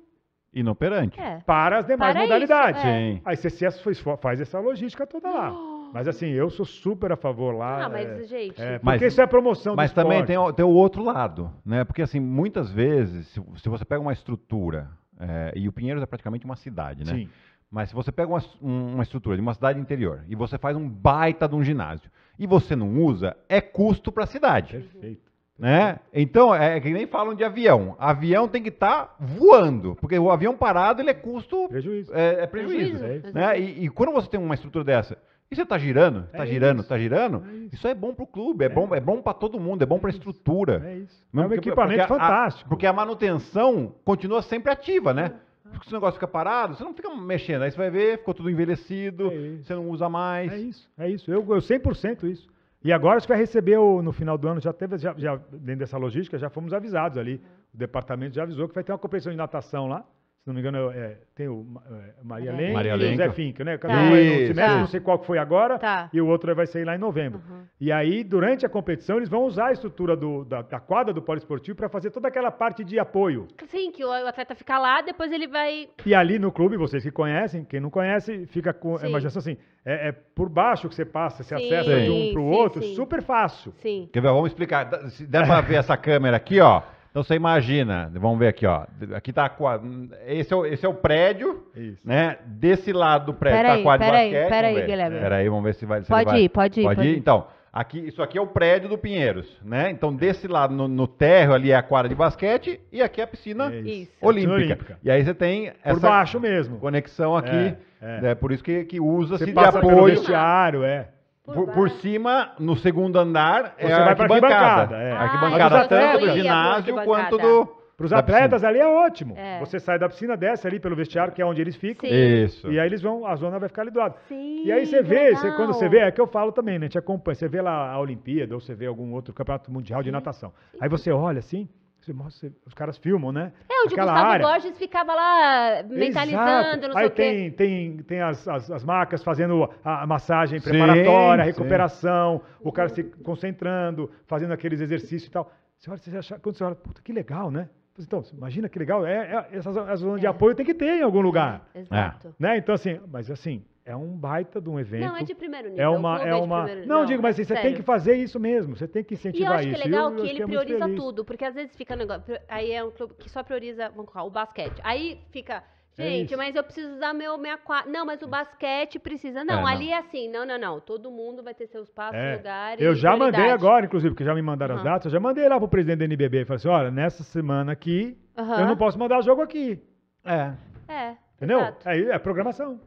Inoperante. É. Para as demais Para modalidades. Isso, é. A ICCS faz essa logística toda lá. Mas assim, eu sou super a favor lá. Ah, é, mas, é, gente. É, porque mas, isso é promoção Mas também tem, tem, o outro lado, né? Porque assim, muitas vezes, se, se você pega uma estrutura, é, e o Pinheiros é praticamente uma cidade, né? Sim. Mas se você pega uma, uma estrutura de uma cidade interior e você faz um baita de um ginásio e você não usa, é custo para a cidade. Perfeito. Né? Então, é que nem falam de avião. Avião tem que estar tá voando, porque o avião parado ele é custo. Prejuízo. É, é prejuízo. prejuízo. Né? E, e, quando você tem uma estrutura dessa, e você está girando, está é tá girando, está girando, é isso. isso é bom para o clube, é, é, bom, é bom para todo mundo, é bom para a é estrutura. É isso. é um equipamento porque fantástico. porque a manutenção continua sempre ativa, né? Porque se o negócio fica parado, você não fica mexendo. Aí você vai ver, ficou tudo envelhecido, é você não usa mais. É isso, é isso. Eu, eu 100% isso. E agora a gente vai receber o, no final do ano, já teve, já, já, dentro dessa logística, já fomos avisados ali. O departamento já avisou que vai ter uma competição de natação lá se não me engano, é, tem o é, Maria Lenk Maria e o Zé Finca, né? Cada tá. um no é semestre, né? ah, não sei qual que foi agora, tá. e o outro vai sair lá em novembro. Uhum. E aí, durante a competição, eles vão usar a estrutura do, da, da, quadra do poliesportivo para fazer toda aquela parte de apoio. Sim, que o atleta fica lá, depois ele vai... E ali no clube, vocês que conhecem, quem não conhece, fica com a imaginação assim, é, é, por baixo que você passa, você sim, acessa de um para o outro, sim. super fácil. Sim. Quer ver? Vamos explicar. Dá para ver essa câmera aqui, ó... Então você imagina, vamos ver aqui, ó. Aqui tá a, esse é o, esse é o prédio, Isso. né? Desse lado do prédio pera tá a quadra de basquete. Peraí, peraí, Guilherme. Peraí, vamos ver se vai. Se pode, vai. Ir, pode ir, pode, pode ir. Então, aqui, isso aqui é o prédio do Pinheiros, né? Então desse lado no, no térreo ali é a quadra de basquete e aqui é a piscina é isso. Olímpica. É olímpica. E aí você tem essa por baixo mesmo conexão aqui. É, é. Né? por isso que, que usa-se de apoio. Pelo vestiário, é. Por, por, cima, no segundo andar, é Você é a arquibancada. É. Ah, arquibancada é tanto do ginásio quanto do. Para os atletas ali é ótimo. É. Você sai da piscina, desce ali pelo vestiário, que é onde eles ficam. Sim. Isso. E aí eles vão, a zona vai ficar ali do lado. Sim, e aí você vê, você, quando você vê, é que eu falo também, né? Te acompanha. Você vê lá a Olimpíada, ou você vê algum outro campeonato mundial de natação. Aí você olha assim, você mostra, você, os caras filmam, né? É, o de Aquela Gustavo área. Borges ficava lá eh, mentalizando, Exato. não Aí sei o tem, quê. Tem, tem as, as, as marcas fazendo a, a massagem preparatória, sim, a recuperação, sim. o cara se concentrando, fazendo aqueles exercícios e tal. Você olha, você acha, quando você olha, puta, que legal, né? Então, imagina que legal, é, é, essa zona é. de apoio tem que ter em algum lugar. Exato. É. Né? Então, assim, mas assim, é um baita de um evento. Não, é de primeiro é nível. É uma, é, uma. Primeiro... Não, não, digo, mas assim, você tem que fazer isso mesmo. Você tem que incentivar isso. E eu acho que é legal eu, que eu ele prioriza tudo, porque às vezes fica negócio. Aí é um clube que só prioriza, vamos colocar, o basquete. Aí fica. É gente, é mas eu preciso usar meu minha quadra. Não, mas o é. basquete precisa. Não, é, não, ali é assim. Não, não, não. Todo mundo vai ter seus passos, é. Eu já prioridade. mandei agora, inclusive, porque já me mandaram uhum. as datas. Eu já mandei lá pro presidente do NBB. Falei assim: olha, nessa semana aqui, uhum. eu não posso mandar jogo aqui. É. É. Entendeu? É, é programação.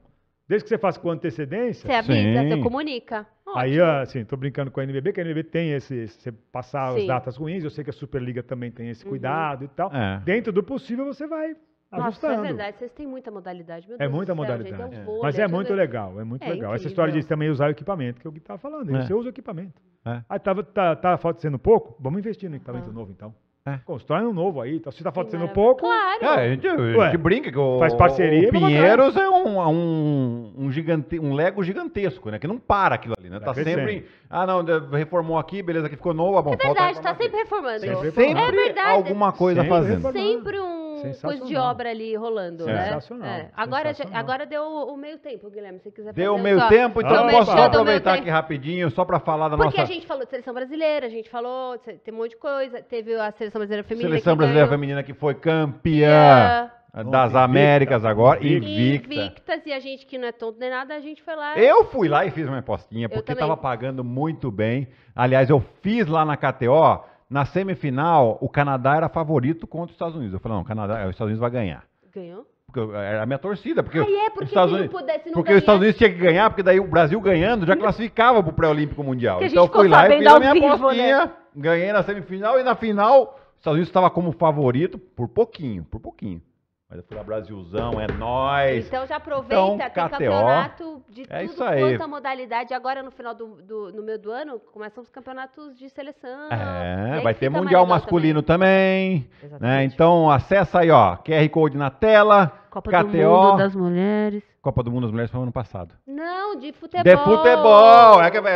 Desde que você faça com antecedência. Você avisa, Sim. você comunica. Ótimo. Aí, ah, assim, tô brincando com a NBB, que a NBB tem esse, você passar Sim. as datas ruins, eu sei que a Superliga também tem esse uhum. cuidado uhum. e tal. É. Dentro do possível, você vai Nossa, é ajustando. Nossa, é verdade, vocês têm muita modalidade, meu é Deus É muita céu, modalidade. Gente, é um é. Mas é muito legal, é muito é legal. Incrível. Essa história de também usar o equipamento, que o que estava tá falando, você usa o equipamento. É. Aí ah, tava, tá, tá, faltando pouco, vamos investir no equipamento novo, então. É. Constrói um novo aí. Então, se está faltando pouco. Claro. É, a gente, a gente brinca que o, faz parceria, o Pinheiros é um, é um, um, gigante, um Lego gigantesco, né? Que não para aquilo ali, né? Tá, tá sempre. Ah, não, reformou aqui, beleza, aqui ficou novo. Ah, bom, é verdade, tá sempre reformando. Sempre, é sempre, é verdade. Alguma coisa sempre fazendo. Reformando. Sempre um coisa de obra ali rolando, né? Sensacional. É. Agora, sensacional. agora deu o meio tempo, Guilherme, se quiser Deu o meio só. tempo, então ah, posso só aproveitar aqui rapidinho, só para falar da Porque nossa... Porque a gente falou de seleção brasileira, a gente falou, tem um monte de coisa, teve a seleção brasileira feminina Seleção brasileira ganhou. feminina que foi campeã... das Invicta. Américas agora, invicta. Invictas, e a gente que não é tonto nem nada, a gente foi lá. Eu fui lá e fiz uma apostinha, porque estava pagando muito bem. Aliás, eu fiz lá na KTO na semifinal, o Canadá era favorito contra os Estados Unidos. Eu falei, não, o Canadá, os Estados Unidos vai ganhar. Ganhou? Porque era a minha torcida. Porque, ah, é? Porque os Estados se não Unidos, pudesse, não porque os Estados Unidos tinha que ganhar, porque daí o Brasil ganhando já classificava pro pré-olímpico mundial. Que então eu fui lá e fiz a minha vivo, né? apostinha, ganhei na semifinal e na final, os Estados Unidos estava como favorito por pouquinho, por pouquinho. Mas eu fui lá, Brasilzão, é nóis. Então já aproveita, então, tem KTO, campeonato de é isso aí. quanto a modalidade. Agora, no final do, do no meio do ano, começam os campeonatos de seleção. É, vai ter Mundial Masculino também. também né? Então acessa aí, ó, QR Code na tela. Copa KTO, do Mundo das Mulheres. Copa do Mundo das Mulheres foi ano passado. Não, de futebol. De futebol! É que, é,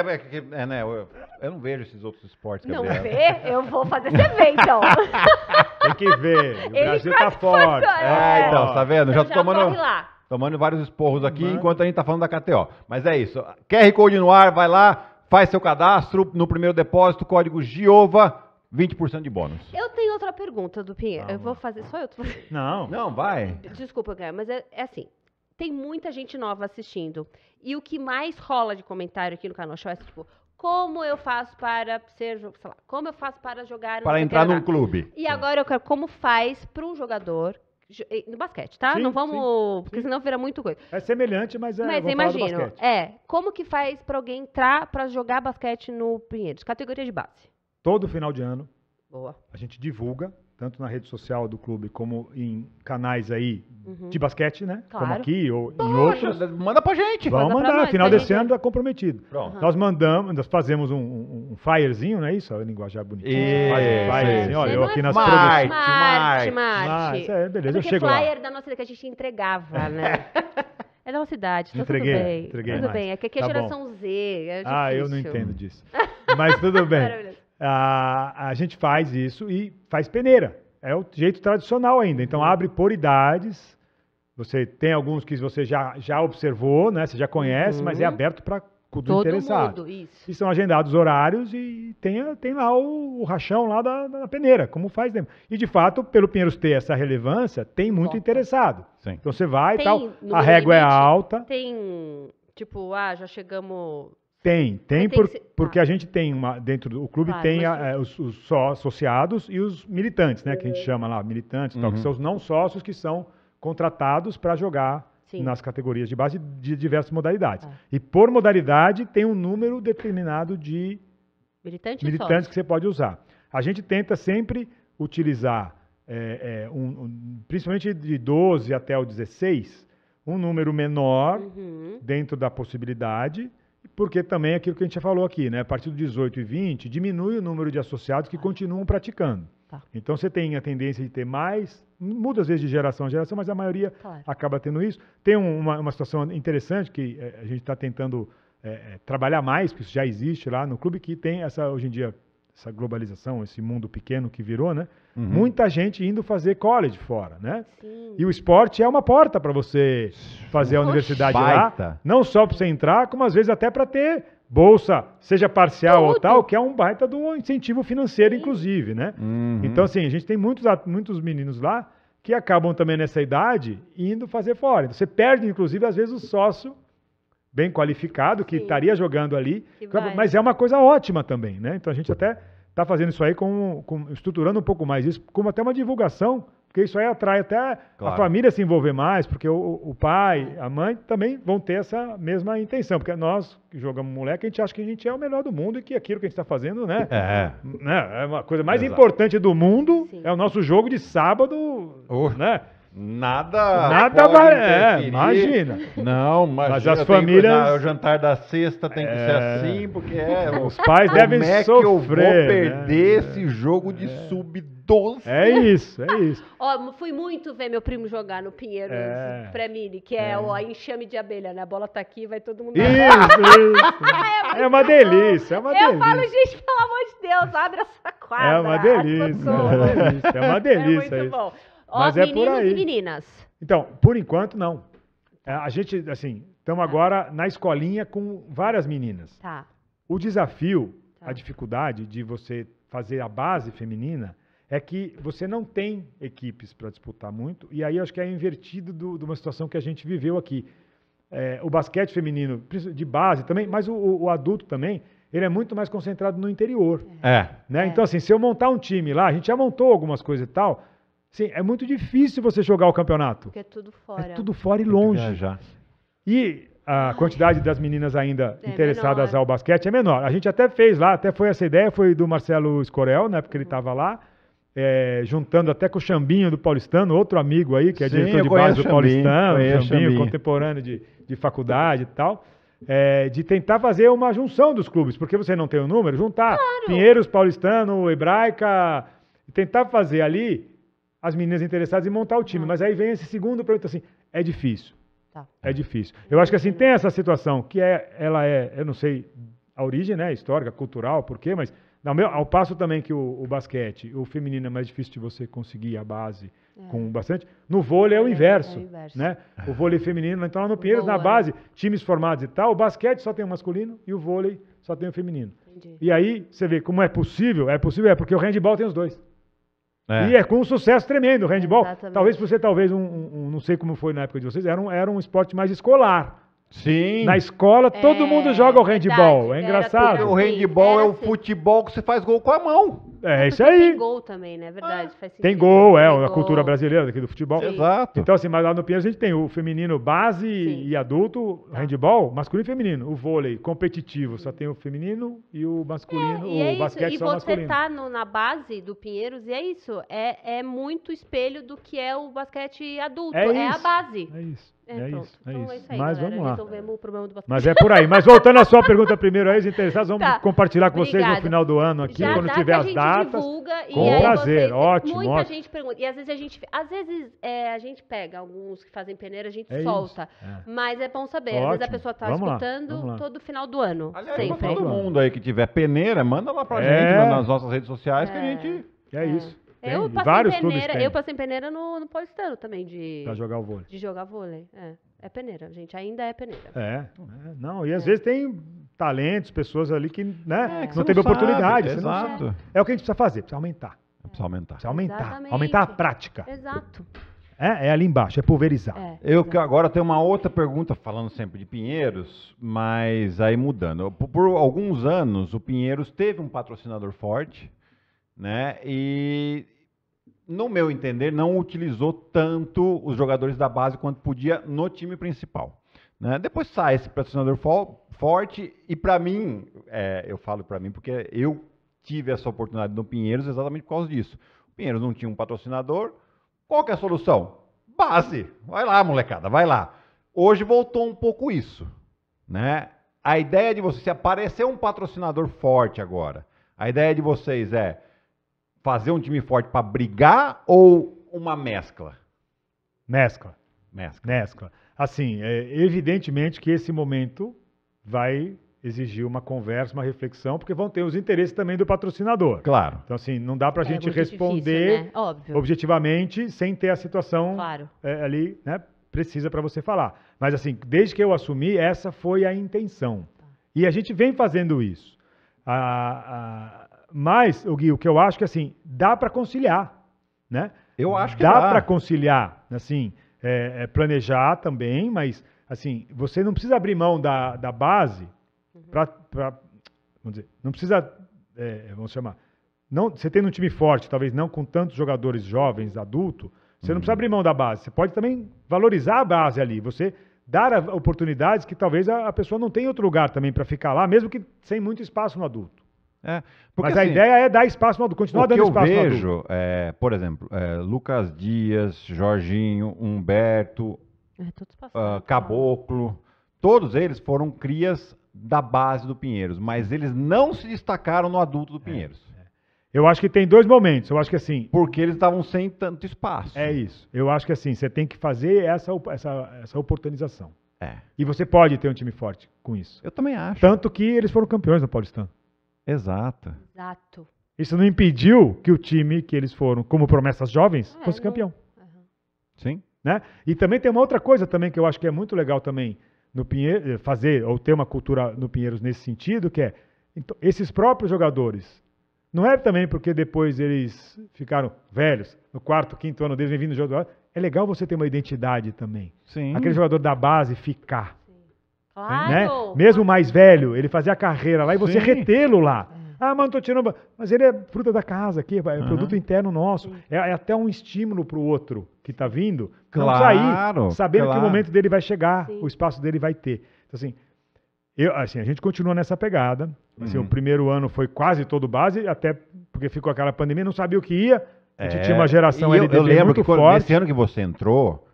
é, é né, eu, eu, não vejo esses outros esportes. Gabriel. Não vê? Eu vou fazer você então. Tem que ver. O Ele Brasil tá forte. É, é, então, tá vendo? já, então já tô tomando. Lá. Tomando vários esporros aqui Mano. enquanto a gente tá falando da KTO. Mas é isso. QR Code no ar, vai lá, faz seu cadastro. No primeiro depósito, código GIOVA. 20% de bônus. Eu tenho outra pergunta do Pinheiro. Eu vou fazer só eu. Não. Não, vai. Desculpa, cara, mas é, é assim tem muita gente nova assistindo. E o que mais rola de comentário aqui no canal Show é assim, tipo, como eu faço para ser, sei lá, como eu faço para jogar para entrar num clube. E agora eu quero como faz para um jogador no basquete, tá? Sim, não vamos, sim, porque senão vira muito coisa. É semelhante, mas é Mas imagino, é, como que faz para alguém entrar para jogar basquete no Pinheiros, categoria de base? Todo final de ano. Boa. A gente divulga tanto na rede social do clube como em canais aí uhum. de basquete, né? Claro. Como aqui ou Poxa, em outros. Manda pra gente. Vamos manda mandar. Nós, Final desse ano tá comprometido. Uhum. Nós mandamos, nós fazemos um, um, um firezinho, não é isso? A linguajar é bonitinho. Isso, um firezinho. Assim, olha, eu aqui nas produções. Marte, Marte. Marte. É, beleza, é eu chego flyer lá. flyer da nossa que a gente entregava, né? É da nossa idade, tá entreguei, tudo bem. Entreguei tudo mais. bem, é que aqui é tá geração bom. Z, é Ah, eu não entendo disso. Mas tudo bem a, a gente faz isso e faz peneira. É o jeito tradicional ainda. Então, uhum. abre por idades. Você tem alguns que você já, já observou, né? Você já conhece, uhum. mas é uhum. aberto para tudo Todo interessado. Mundo, isso. E são agendados horários e tem, tem lá o, o rachão lá da, da, peneira, como faz dentro. E de fato, pelo Pinheiros ter essa relevância, tem muito interessado. Sim. Então você vai e tal. A régua é limite, é alta. Tem, tipo, ah, já chegamos tem, tem, tem ser... porque ah. a gente tem uma dentro do clube claro, tem mas... a, é, os, os, só associados e os militantes, né, que a gente chama lá militantes, uhum. tal, que uhum. são os não sócios que são contratados para jogar Sim. nas categorias de base de diversas modalidades. Ah. E por modalidade tem um número determinado de Militante militantes que você pode usar. A gente tenta sempre utilizar, é, é, um, um, principalmente de 12 até o 16, um número menor uhum. dentro da possibilidade porque também é aquilo que a gente já falou aqui, né? A partir do 18 e 20, diminui o número de associados que continuam praticando. Tá. Então você tem a tendência de ter mais, muda às vezes de geração a geração, mas a maioria claro. acaba tendo isso. Tem uma, uma situação interessante que eh, a gente está tentando é, trabalhar mais, porque isso já existe lá no clube, que tem essa, hoje em dia, essa globalização, esse mundo pequeno que virou, né? Uhum. Muita gente indo fazer college fora, né? Sim. E o esporte é uma porta para você fazer a universidade baita. lá, não só para você entrar, como às vezes até para ter bolsa, seja parcial Tudo. ou tal, que é um baita de um incentivo financeiro, Sim. inclusive, né? Uhum. Então, assim, a gente tem muitos, muitos meninos lá que acabam também nessa idade indo fazer fora. Você perde, inclusive, às vezes o sócio bem qualificado, que Sim. estaria jogando ali. Mas é uma coisa ótima também, né? Então a gente até está fazendo isso aí, com, com, estruturando um pouco mais isso, como até uma divulgação, porque isso aí atrai até claro. a família se envolver mais, porque o, o pai, a mãe também vão ter essa mesma intenção, porque nós que jogamos moleque, a gente acha que a gente é o melhor do mundo e que aquilo que a gente está fazendo, né? É. Né, é uma coisa mais Exato. importante do mundo, Sim. é o nosso jogo de sábado, oh. né? Nada. Nada varia É, imagina. Não, imagina, mas as famílias. Que, o jantar da sexta tem que é... ser assim, porque é. Os pais devem é sofrer. eu vou né? perder né? esse jogo de é. sub-12? É isso, é isso. ó, fui muito ver meu primo jogar no Pinheiro é. Pré-mini, que é, é enxame de abelha, né? A bola tá aqui, vai todo mundo. Isso, isso. É, é uma delícia, é uma eu delícia. Eu falo, gente, pelo amor de Deus, abre essa quadra. É uma delícia. É uma delícia. É, uma é delícia, muito bom. Ó, Mas é meninos por aí. e meninas. Então, por enquanto, não. É, a gente, assim, estamos tá. agora na escolinha com várias meninas. Tá. O desafio, tá. a dificuldade de você fazer a base feminina é que você não tem equipes para disputar muito, e aí acho que é invertido do, de uma situação que a gente viveu aqui. É, o basquete feminino, de base também, mas o, o, adulto também, ele é muito mais concentrado no interior. É. Né? é. Então, assim, se eu montar um time lá, a gente já montou algumas coisas e tal, Sim, é muito difícil você jogar o campeonato. Porque é tudo é fora. É tudo fora e longe. já. E a quantidade das meninas ainda é interessadas menor. ao basquete é menor. A gente até fez lá, até foi essa ideia, foi do Marcelo Escorel, né? Porque ele estava uhum. lá. É, juntando até com o Chambinho do Paulistano, outro amigo aí, que é Sim, diretor de base do Paulistano, Chambinho, Chambinho, contemporâneo de, de faculdade e tal. É, de tentar fazer uma junção dos clubes, porque você não tem o um número, juntar claro. Pinheiros, Paulistano, Hebraica, tentar fazer ali as meninas interessadas em montar o time. Tá. Mas aí vem esse segundo pergunta assim, é difícil. Tá. É difícil. Eu acho que assim, tem essa situação que é, ela é, eu não sei a origem, né, histórica, cultural, por quê, mas não, ao passo também que o, o, basquete, o feminino é mais difícil de você conseguir a base é. com bastante. No vôlei é o é, inverso, é, é o inverso. né? O vôlei feminino, então lá no Pinheiros, na base, times formados e tal, o basquete só tem o masculino e o vôlei só tem o feminino. Entendi. E aí você vê como é possível, é possível, é porque o handball tem os dois. É. E é com um sucesso tremendo. O handball, talvez você, talvez, um, um, não sei como foi na época de vocês, era um, era um esporte mais escolar. Sim. Na escola, todo é, mundo joga o handball. Verdade, é engraçado. O handball é o assim, é assim. futebol que você faz gol com a mão. É, isso aí. Tem gol também, né? É verdade. Ah, tem gol, é, tem a gol. cultura brasileira aqui do futebol. Sim. Exato. Então, assim, mas lá no Pinheiros a gente tem o feminino base Sim. e adulto, tá. handball, masculino e feminino. O vôlei competitivo, só tem o feminino e o masculino, é, e o é basquete isso. só masculino. E você tá no, na base do Pinheiros e é isso. É, é muito espelho do que é o basquete adulto. É, é a base. É isso. É, é, isso, é, então, isso. é, isso, aí, Mas galera. vamos lá. Mas é por aí. Mas voltando à sua pergunta primeiro aí, os interessados, vamos tá. compartilhar com Obrigada. vocês no final do ano aqui, Já quando tiver as datas divulga com e aí prazer, vocês, ótimo. Muita ótimo. gente pergunta. E às vezes a gente, às vezes é, a gente pega alguns que fazem peneira, a gente é solta. É. Mas é bom saber. Ótimo. Às vezes a pessoa está escutando lá, lá. todo final do ano. Aliás, sempre. todo mundo aí que tiver peneira, manda lá pra é. gente, nas nossas redes sociais que a é. gente. É, é isso. Eu passei, peneira, eu passei peneira no, no Paulistano também de. Pra jogar o vôlei. De jogar vôlei. É. É peneira, gente. Ainda é peneira. É. Uhum. é não, e às vezes tem talentos, pessoas ali que, né, é, que não teve oportunidade. Sabe, exato. É o que a gente precisa fazer, precisa aumentar. É, precisa aumentar. Precisa aumentar. Exatamente. Aumentar a prática. Exato. É, é ali embaixo, é pulverizar. É, eu agora tenho uma outra pergunta, falando sempre de Pinheiros, mas aí mudando. Por, por alguns anos, o Pinheiros teve um patrocinador forte, né? E, no meu entender, não utilizou tanto os jogadores da base quanto podia no time principal. Né? Depois sai esse patrocinador fo forte e para mim, é, eu falo para mim porque eu tive essa oportunidade no Pinheiros exatamente por causa disso. O Pinheiros não tinha um patrocinador. Qual que é a solução? Base. Vai lá, molecada, vai lá. Hoje voltou um pouco isso, né? A ideia de você se aparecer um patrocinador forte agora. A ideia de vocês é fazer um time forte para brigar ou uma mescla? Mescla. Mescla. Mescla. Assim, é, evidentemente que esse momento vai exigir uma conversa, uma reflexão, porque vão ter os interesses também do patrocinador. Claro. Então, assim, não dá para a é gente responder difícil, né? objetivamente sem ter a situação claro. é, ali, né, precisa para você falar. Mas, assim, desde que eu assumi, essa foi a intenção. E a gente vem fazendo isso. a ah, mas, o Gui, o que eu acho que, assim, dá para conciliar, né? Eu acho que dá. Dá para conciliar, assim é, é, planejar também, mas assim, você não precisa abrir mão da, da base uhum. para. Vamos dizer, não precisa. É, vamos chamar. Não, você tem um time forte, talvez não com tantos jogadores jovens, adulto, você uhum. não precisa uhum. abrir mão da base. Você pode também valorizar a base ali. Você dar a, oportunidades que talvez a, a pessoa não tenha outro lugar também para ficar lá, mesmo que sem muito espaço no adulto. É, porque, Mas a assim, ideia é dar espaço, continuar dando espaço. O que eu vejo, é, por exemplo, é, Lucas Dias, Jorginho, Humberto, é, todos uh, Caboclo, todos eles foram crias da base do Pinheiros, mas eles não se destacaram no adulto do é, Pinheiros. É. Eu acho que tem dois momentos. Eu acho que assim. Porque eles estavam sem tanto espaço. É isso. Eu acho que assim, você tem que fazer essa, essa, essa oportunização. É. E você pode ter um time forte com isso. Eu também acho. Tanto que eles foram campeões no Paulistano. Exato. Exato. Isso não impediu que o time que eles foram, como promessas jovens, ah, fosse não. campeão. Uhum. Sim. Né? E também tem uma outra coisa também que eu acho que é muito legal também no Pinheiro, eh, fazer ou ter uma cultura no Pinheiros nesse sentido, que é então, esses próprios jogadores. Não é também porque depois eles ficaram velhos, no quarto, quinto ano deles, vem vindo jogar? É legal você ter uma identidade também. Sim. Aquele jogador da base ficar. Né? Claro. Né? Mesmo mais velho, ele fazia carreira lá e você retê-lo lá. É. Ah, mano, tô tirando. Mas ele é fruta da casa aqui, é uhum. produto interno nosso. É, é até um estímulo para o outro que está vindo. Claro. Sair, sabendo claro. que o momento dele vai chegar, Sim. o espaço dele vai ter. Então, assim, eu, assim, a gente continua nessa pegada. Assim, uhum. O primeiro ano foi quase todo base, até porque ficou aquela pandemia, não sabia o que ia. A gente é, tinha uma geração eu, LDB eu lembro muito que foi Nesse ano que você entrou,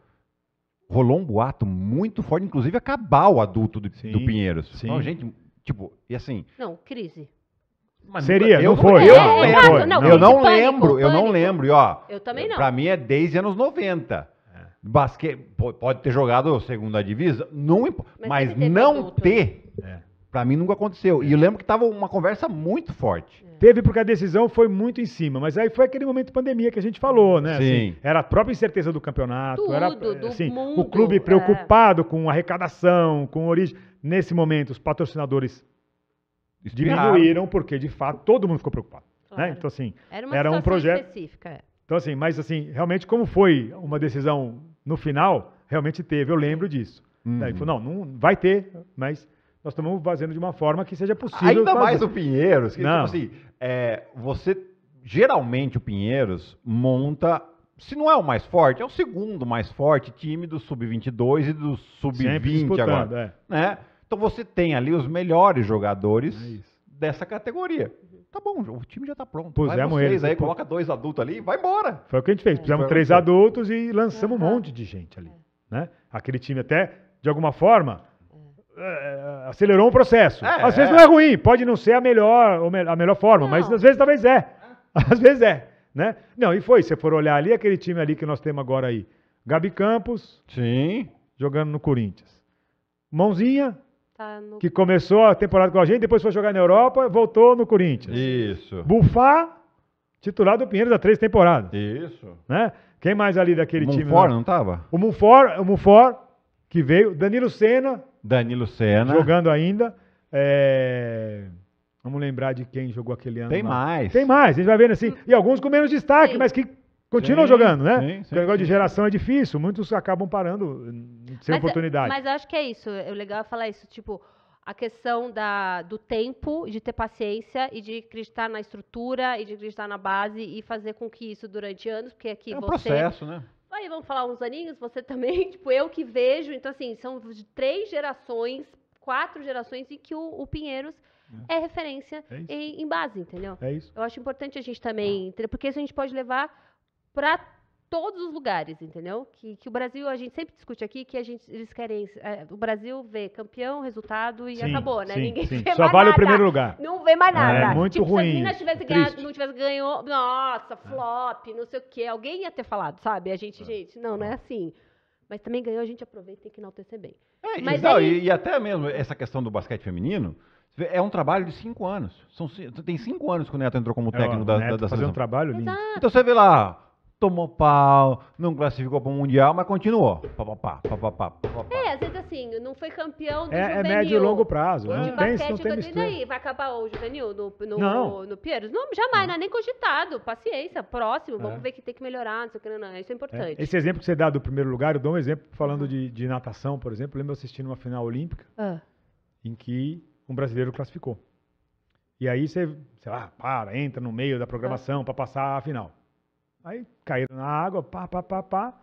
rolou um boato muito forte, inclusive acabar o adulto do, sim, do Pinheiros. Sim. Então, gente, tipo, e assim. Não, crise. Mas Seria, eu, é, não é foi. Eu, não, eu não lembro, eu não lembro. E ó, eu também não. Pra mim é desde anos 90. É. pode ter jogado segunda divisa, não, mas, mas não ter. É. Pra mim nunca aconteceu. E eu lembro que tava uma conversa muito forte. É. Teve porque a decisão foi muito em cima, mas aí foi aquele momento de pandemia que a gente falou, né? Assim, Sim. Assim, era a própria incerteza do campeonato, Tudo, era do assim, mundo, o clube é. preocupado é. com arrecadação, com origem. Nesse momento, os patrocinadores diminuíram porque de fato todo mundo ficou preocupado. Né? Claro. Né? Então assim, era, uma era um projeto específica. É. Então assim, mas assim, realmente como foi uma decisão no final, realmente teve, eu lembro disso. Uhum. Daí falou, não, não vai ter, mas nós estamos fazendo de uma forma que seja possível. Ainda fazer. mais o Pinheiros, que tipo não. Tipo assim, é, você geralmente o Pinheiros monta, se não é o mais forte, é o segundo mais forte time do sub-22 e do sub-20 agora, é. né? Então você tem ali os melhores jogadores é dessa categoria. Tá bom, o time já tá pronto. Pusemos vai vocês eles, aí, coloca dois adultos ali e vai embora. Foi o que a gente fez. Pusemos três adultos e lançamos um monte de gente ali. Né? Aquele time até, de alguma forma, é, acelerou um processo. É, às vezes é. não é ruim, pode não ser a melhor, a melhor forma, não. mas às vezes talvez é. Às vezes é, né? Não, e foi, se for olhar ali, aquele time ali que nós temos agora aí. Gabi Campos. Sim. Jogando no Corinthians. Mãozinha. Tá no... Que começou a temporada com a gente, depois foi jogar na Europa, voltou no Corinthians. Isso. Bufá, titular do Pinheiros há três temporadas. Isso. Né? Quem mais ali daquele time? O Munfort, não estava? O Munfort, o Munfort que veio. Danilo Senna. Danilo Senna. Jogando ainda. É... Vamos lembrar de quem jogou aquele ano. Tem lá. mais. Tem mais, a gente vai vendo assim. E alguns com menos destaque, sim. mas que continuam sim, jogando, né? Sim, sim, o negócio de geração é difícil, muitos acabam parando hum, sem mas, é, oportunidade. Mas eu acho que é isso. O é legal é falar isso, tipo, a questão da, do tempo, de ter paciência e de acreditar na estrutura e de acreditar na base e fazer com que isso durante anos, porque aqui é um você, processo, né? Aí vamos falar uns aninhos, você também, tipo, eu que vejo. Então, assim, são três gerações, quatro gerações em que o, o Pinheiros é, é referência é em, em, base, entendeu? É isso. Eu acho importante a gente também, porque isso a gente pode levar para todos os lugares, entendeu? Que, que o Brasil, a gente sempre discute aqui que a gente, eles querem. É, o Brasil vê campeão, resultado e sim, acabou, né? Sim, Ninguém sim. Vê Só mais vale nada. o primeiro lugar. Não vê mais é, nada. É, muito tipo, ruim. Se a Minas tivesse é ganhado, não tivesse ganhado, nossa, é. flop, não sei o quê. Alguém ia ter falado, sabe? A gente, gente, não, não é assim. Mas também ganhou, a gente aproveita e tem que enaltecer bem. É, Mas não, aí... e, e até mesmo essa questão do basquete feminino. É um trabalho de cinco anos. São, tem cinco anos que o Neto entrou como técnico é, da, da, da, da seleção. um trabalho lindo. Então Exato. Então você vê lá, tomou pau, não classificou para o Mundial, mas continuou. Pá, pá, pá, pá, É, às vezes assim, não foi campeão do é, é juvenil. É médio e longo prazo. Né? De não basquete, tem, tem tá aí, Vai acabar o juvenil no, no, não. no, no Pinheiros? Não, jamais, não é nem cogitado. Paciência, próximo, vamos é. ver que tem que melhorar, não sei o que, não, não. Isso é, é importante. É. Esse exemplo que você dá do primeiro lugar, eu dou um exemplo falando uhum. de, de natação, por exemplo. Eu lembro assistindo uma final olímpica ah. em que um brasileiro classificou. E aí você, sei lá, para, entra no meio da programação ah. para passar a final. Aí caíram na água, pá, pá, pá, pá.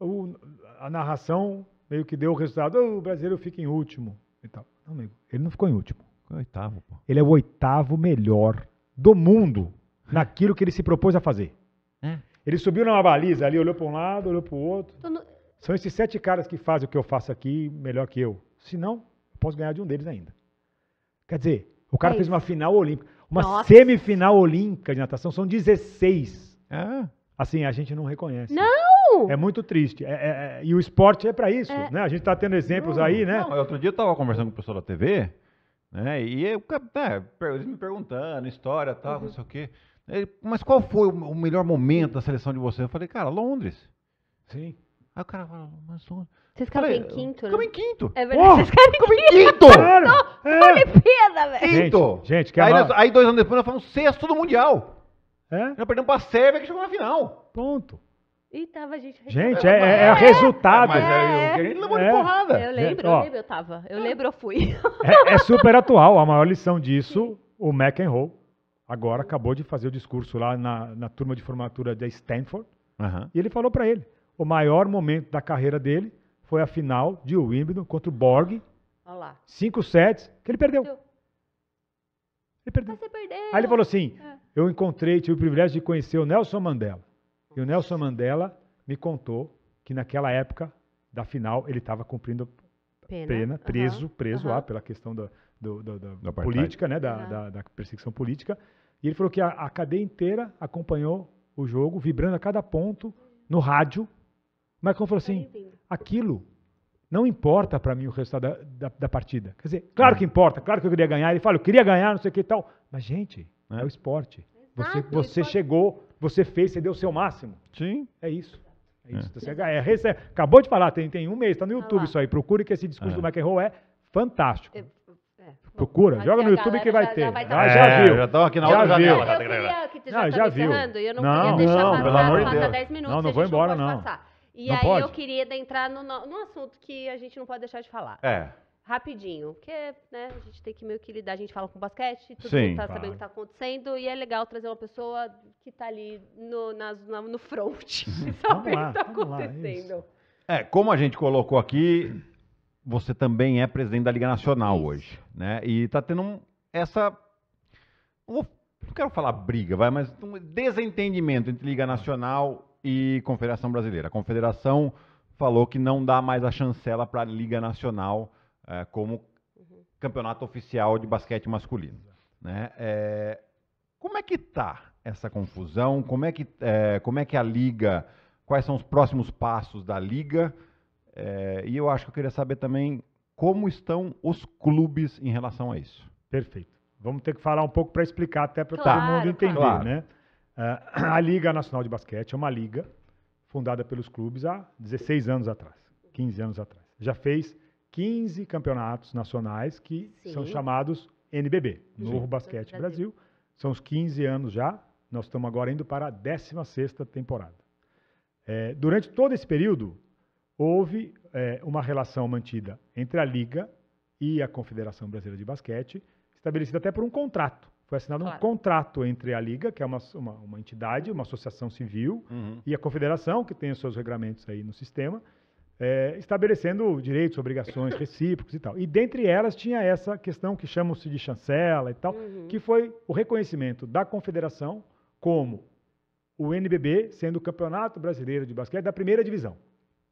O, a narração meio que deu o resultado, o brasileiro fica em último e tal. Não, amigo, ele não ficou em último. Ficou em oitavo, pô. Ele é o oitavo melhor do mundo naquilo que ele se propôs a fazer. É. Ele subiu numa baliza ali, olhou para um lado, olhou para o outro. Não... São esses sete caras que fazem o que eu faço aqui melhor que eu. Se não, posso ganhar de um deles ainda. Quer dizer, o cara é fez uma final olímpica. Uma Nossa. semifinal olímpica de natação são 16 é. Assim, a gente não reconhece. Não! É muito triste. É, é, é e o esporte é para isso, é. né? A gente está tendo exemplos não, aí, né? Não, outro dia eu tava conversando com o pessoal da TV, né? E eu, né, eles me perguntando, história, tal, uhum. não sei o quê. Mas qual foi o melhor momento da seleção de vocês? Eu falei, cara, Londres. Sim. Aí o cara fala, mas Londres. Vocês ficaram em quinto, né? em quinto. É verdade, oh, vocês ficaram em quinto. Claro, é. Olimpíada, velho. Quinto. Gente, gente que aí, nós, aí dois anos depois nós fomos sexto do Mundial. É? Nós perdemos para a Sérvia que chegou na final. Ponto. E tava a gente. Gente, é, é, é, é resultado. Mas é, é, ele levou de é. porrada. Eu lembro, Ó, eu lembro, eu tava. Eu lembro, eu fui. É, é super atual. A maior lição disso, o McEnroe, agora acabou de fazer o discurso lá na, na turma de formatura da Stanford. Uhum. E ele falou para ele: o maior momento da carreira dele foi a final de Wimbledon contra o Borg. Olha lá. Cinco sets, que ele perdeu. Ele perdeu. Mas você perdeu. Aí ele falou assim: eu encontrei, tive o privilégio de conhecer o Nelson Mandela. E o Nelson Mandela me contou que naquela época da final ele estava cumprindo pena, pena preso, uhum, preso uhum. lá pela questão da, do, do, da política, né, da, uhum. da, da, perseguição política. E ele falou que a, a cadeia inteira acompanhou o jogo, vibrando a cada ponto no rádio. O Marcão falou assim: aquilo não importa para mim o resultado da, da, da, partida. Quer dizer, claro que importa, claro que eu queria ganhar. Ele fala, eu queria ganhar, não sei o que e tal. Mas, gente, né? É o esporte. Exato, você, é você esporte. chegou, você fez, você deu o seu máximo. Sim. É isso. É isso. É. Você, é, acabou de falar, tem, tem um mês, está no tá YouTube ah, isso aí. Procure que esse discurso é. do McEnroe é fantástico. É, Procura, joga no YouTube que vai já, ter. Já, vai ah, já viu. Já estão aqui na já outra viu. janela. Eu queria que já não, já viu. eu não, não deixar não, passar, passa 10 minutos, não, não vou embora, não. Passar. E não aí pode. eu queria entrar no, no assunto que a gente não pode deixar de falar. É rapidinho, porque né, a gente tem que meio que lidar, a gente fala com basquete, tudo Sim, mundo tá claro. sabendo o que tá acontecendo, e é legal trazer uma pessoa que tá ali no, na, no front, uhum. saber o que tá é acontecendo. Lá, é, como a gente colocou aqui, você também é presidente da Liga Nacional isso. hoje, né? E tá tendo um, essa... Não, quero falar briga, vai, mas um desentendimento entre Liga Nacional e Confederação Brasileira. A Confederação falou que não dá mais a chancela para a Liga Nacional é, como uhum. campeonato oficial de basquete masculino. Né? É, como é que está essa confusão? Como é, que, é, como é que a liga? Quais são os próximos passos da liga? É, e eu acho que eu queria saber também como estão os clubes em relação a isso. Perfeito. Vamos ter que falar um pouco para explicar até para claro, todo mundo entender, claro. né? É, a Liga Nacional de Basquete é uma liga fundada pelos clubes há 16 anos atrás, 15 anos atrás. Já fez 15 campeonatos nacionais que Sim. são chamados NBB, Novo Basquete Brasil. Brasil. São os 15 anos já, nós estamos agora indo para a 16ª temporada. É, durante todo esse período, houve é, uma relação mantida entre a Liga e a Confederação Brasileira de Basquete, estabelecida até por um contrato. Foi assinado claro. um contrato entre a Liga, que é uma, uma, uma entidade, uma associação civil, uhum. e a Confederação, que tem os seus regramentos aí no sistema, é, estabelecendo direitos, obrigações recíprocos e tal. E dentre elas tinha essa questão que chamam-se de chancela e tal, uhum. que foi o reconhecimento da confederação como o NBB sendo o Campeonato Brasileiro de Basquete da primeira divisão.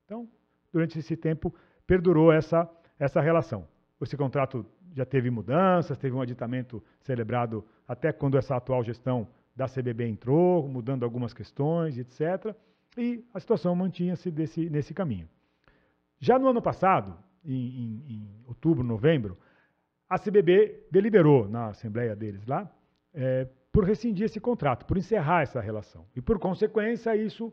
Então, durante esse tempo, perdurou essa, essa relação. Esse contrato já teve mudanças, teve um aditamento celebrado até quando essa atual gestão da CBB entrou, mudando algumas questões, etc. E a situação mantinha-se nesse caminho. Já no ano passado, em, em, em outubro, novembro, a CBB deliberou na assembleia deles lá é, por rescindir esse contrato, por encerrar essa relação. E por consequência, isso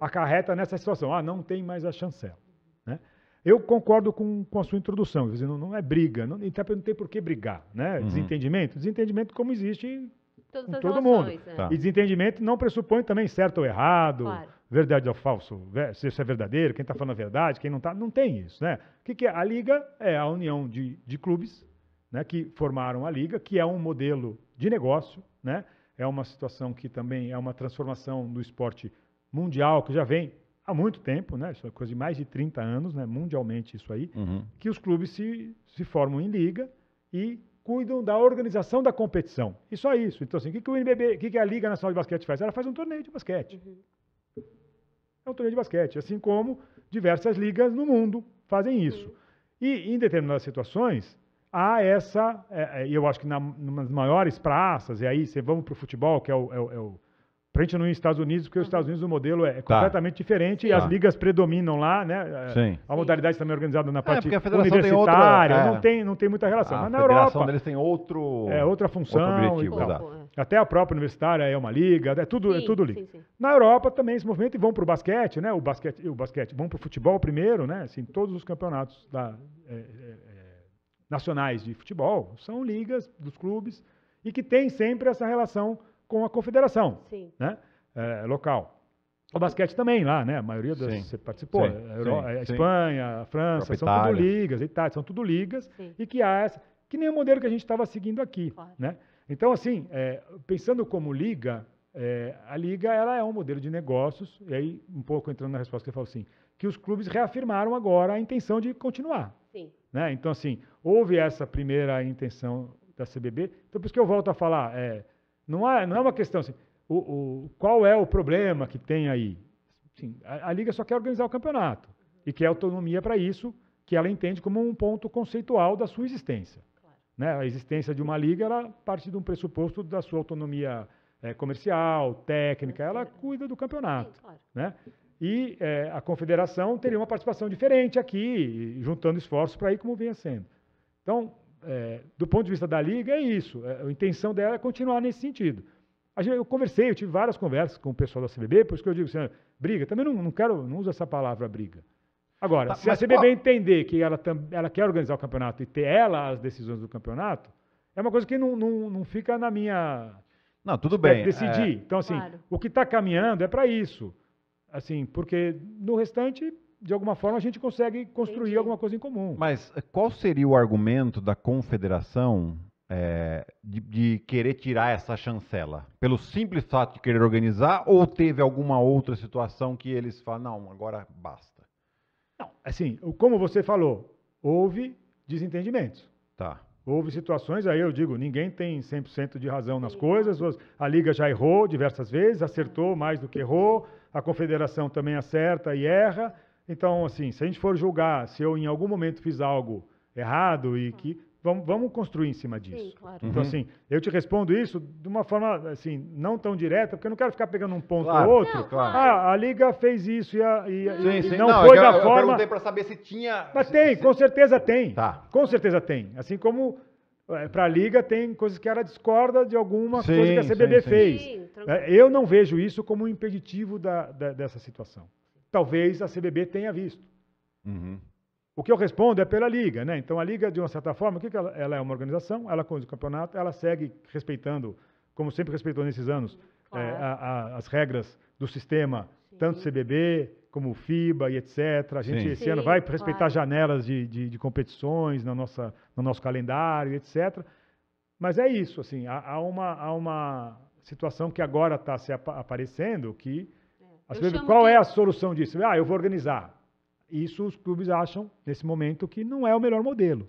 acarreta nessa situação. Ah, não tem mais a chancela. Né? Eu concordo com, com a sua introdução, não, é briga, não, então, não tem por que brigar. Né? Uhum. Desentendimento? Desentendimento como existe em, com todo relações, mundo. Né? Tá. E desentendimento não pressupõe também certo ou errado. Claro verdade ou falso, se isso é verdadeiro, quem está falando a verdade, quem não está, não tem isso, né? O que, que, é? A liga é a união de, de clubes, né, que formaram a liga, que é um modelo de negócio, né? É uma situação que também é uma transformação do esporte mundial que já vem há muito tempo, né? Isso é coisa de mais de 30 anos, né? Mundialmente isso aí, uhum. que os clubes se, se formam em liga e cuidam da organização da competição. E só é isso. Então, assim, o que, que o NBB, o que, que a Liga Nacional de Basquete faz? Ela faz um torneio de basquete. Uhum. É um torneio de basquete, assim como diversas ligas no mundo fazem isso. E em determinadas situações, há essa, é, é eu acho que na, nas maiores praças, e aí você vamos para o futebol, que é o, é o, é o para a gente não ir nos Estados Unidos, porque os Estados Unidos o modelo é tá. completamente tá. diferente e as tá. ligas predominam lá, né? Sim. É, é, a modalidade também é organizada na parte é, a universitária, tem outra, é. não, tem, não tem muita relação. A Mas na Europa... deles tem outro... É, outra função. Outro objetivo, e tal. Até a própria universitária é uma liga, é tudo, é sim, é tudo liga. Sim, sim. Na Europa também esse movimento e vão para o basquete, né? O basquete, o basquete vão para o futebol primeiro, né? Assim, todos os campeonatos da, é, é, é, nacionais de futebol são ligas dos clubes e que tem sempre essa relação com a confederação, né? É, local. O basquete também lá, né? A maioria das sim. você participou. Sim, a, Europa, sim, a Espanha, a França, são tudo ligas, Itália, são tudo ligas e que há essa, que nem o modelo que a gente estava seguindo aqui, claro. né? Então, assim, é, pensando como liga, é, a liga ela é um modelo de negócios, e aí, um pouco entrando na resposta que eu falo assim, que os clubes reafirmaram agora a intenção de continuar. Sim. Né? Então, assim, houve essa primeira intenção da CBB. Então, por isso que eu volto a falar, é, não, há, não é uma questão assim, o, o, qual é o problema que tem aí? Assim, a, a, Liga só quer organizar o campeonato e quer autonomia para isso, que ela entende como um ponto conceitual da sua existência. Né? A existência de uma liga ela parte de um pressuposto da sua autonomia é, comercial, técnica, ela cuida do campeonato. Sim, claro. né? E é, a confederação teria uma participação diferente aqui, juntando esforços para ir como vinha sendo. Então, é, do ponto de vista da liga, é isso. É, a intenção dela é continuar nesse sentido. Eu conversei, eu tive várias conversas com o pessoal da CBB, por isso que eu digo, assim, briga, também não, não quero, não uso essa palavra briga. Agora, se a CBB qual... entender que ela, ela quer organizar o campeonato e ter ela as decisões do campeonato, é uma coisa que não, não, não fica na minha. Não, tudo bem. Decidir. É... Então, assim, claro. o que está caminhando é para isso. Assim, porque no restante, de alguma forma, a gente consegue construir Entendi. alguma coisa em comum. Mas eh, qual seria o argumento da confederação é, de, de, querer tirar essa chancela? Pelo simples fato de querer organizar ou teve alguma outra situação que eles falam, não, agora basta? assim, como você falou, houve desentendimentos. Tá. Houve situações, aí eu digo, ninguém tem 100% de razão nas coisas, a Liga já errou diversas vezes, acertou mais do que errou, a Confederação também acerta e erra. Então, assim, se a gente for julgar se eu em algum momento fiz algo errado e que Vamos, vamos construir em cima disso. Sim, claro. Então, uhum. assim, eu te respondo isso de uma forma, assim, não tão direta, porque eu não quero ficar pegando um ponto claro. ou outro. Não, claro. Ah, a Liga fez isso e, a, e, sim, e sim. não, não é foi eu, da eu forma... Eu perguntei para saber se tinha... Mas se, tem, se... com certeza tem. Tá. Com certeza tem. Assim como eh, para a liga tem coisas que ela discorda de alguma sim, coisa que a CBB sim, fez. Sim, eh, eu não vejo isso como um impeditivo da, da, dessa situação. Talvez a CBB tenha visto. Uhum. O que eu respondo é pela Liga, né? Então a Liga, de uma certa forma, o que, que ela, ela, é uma organização, ela conduz o campeonato, ela segue respeitando, como sempre respeitou nesses anos, é, claro. é, a, a, as regras do sistema, Sim. tanto CBB como FIBA e etc. A gente Sim. esse Sim, ano vai respeitar claro. janelas de, de, de, competições na nossa, no nosso calendário, etc. Mas é isso, assim, há, há uma, há uma situação que agora está se aparecendo que é. qual é a solução disso? Ah, eu vou organizar isso os clubes acham, nesse momento, que não é o melhor modelo.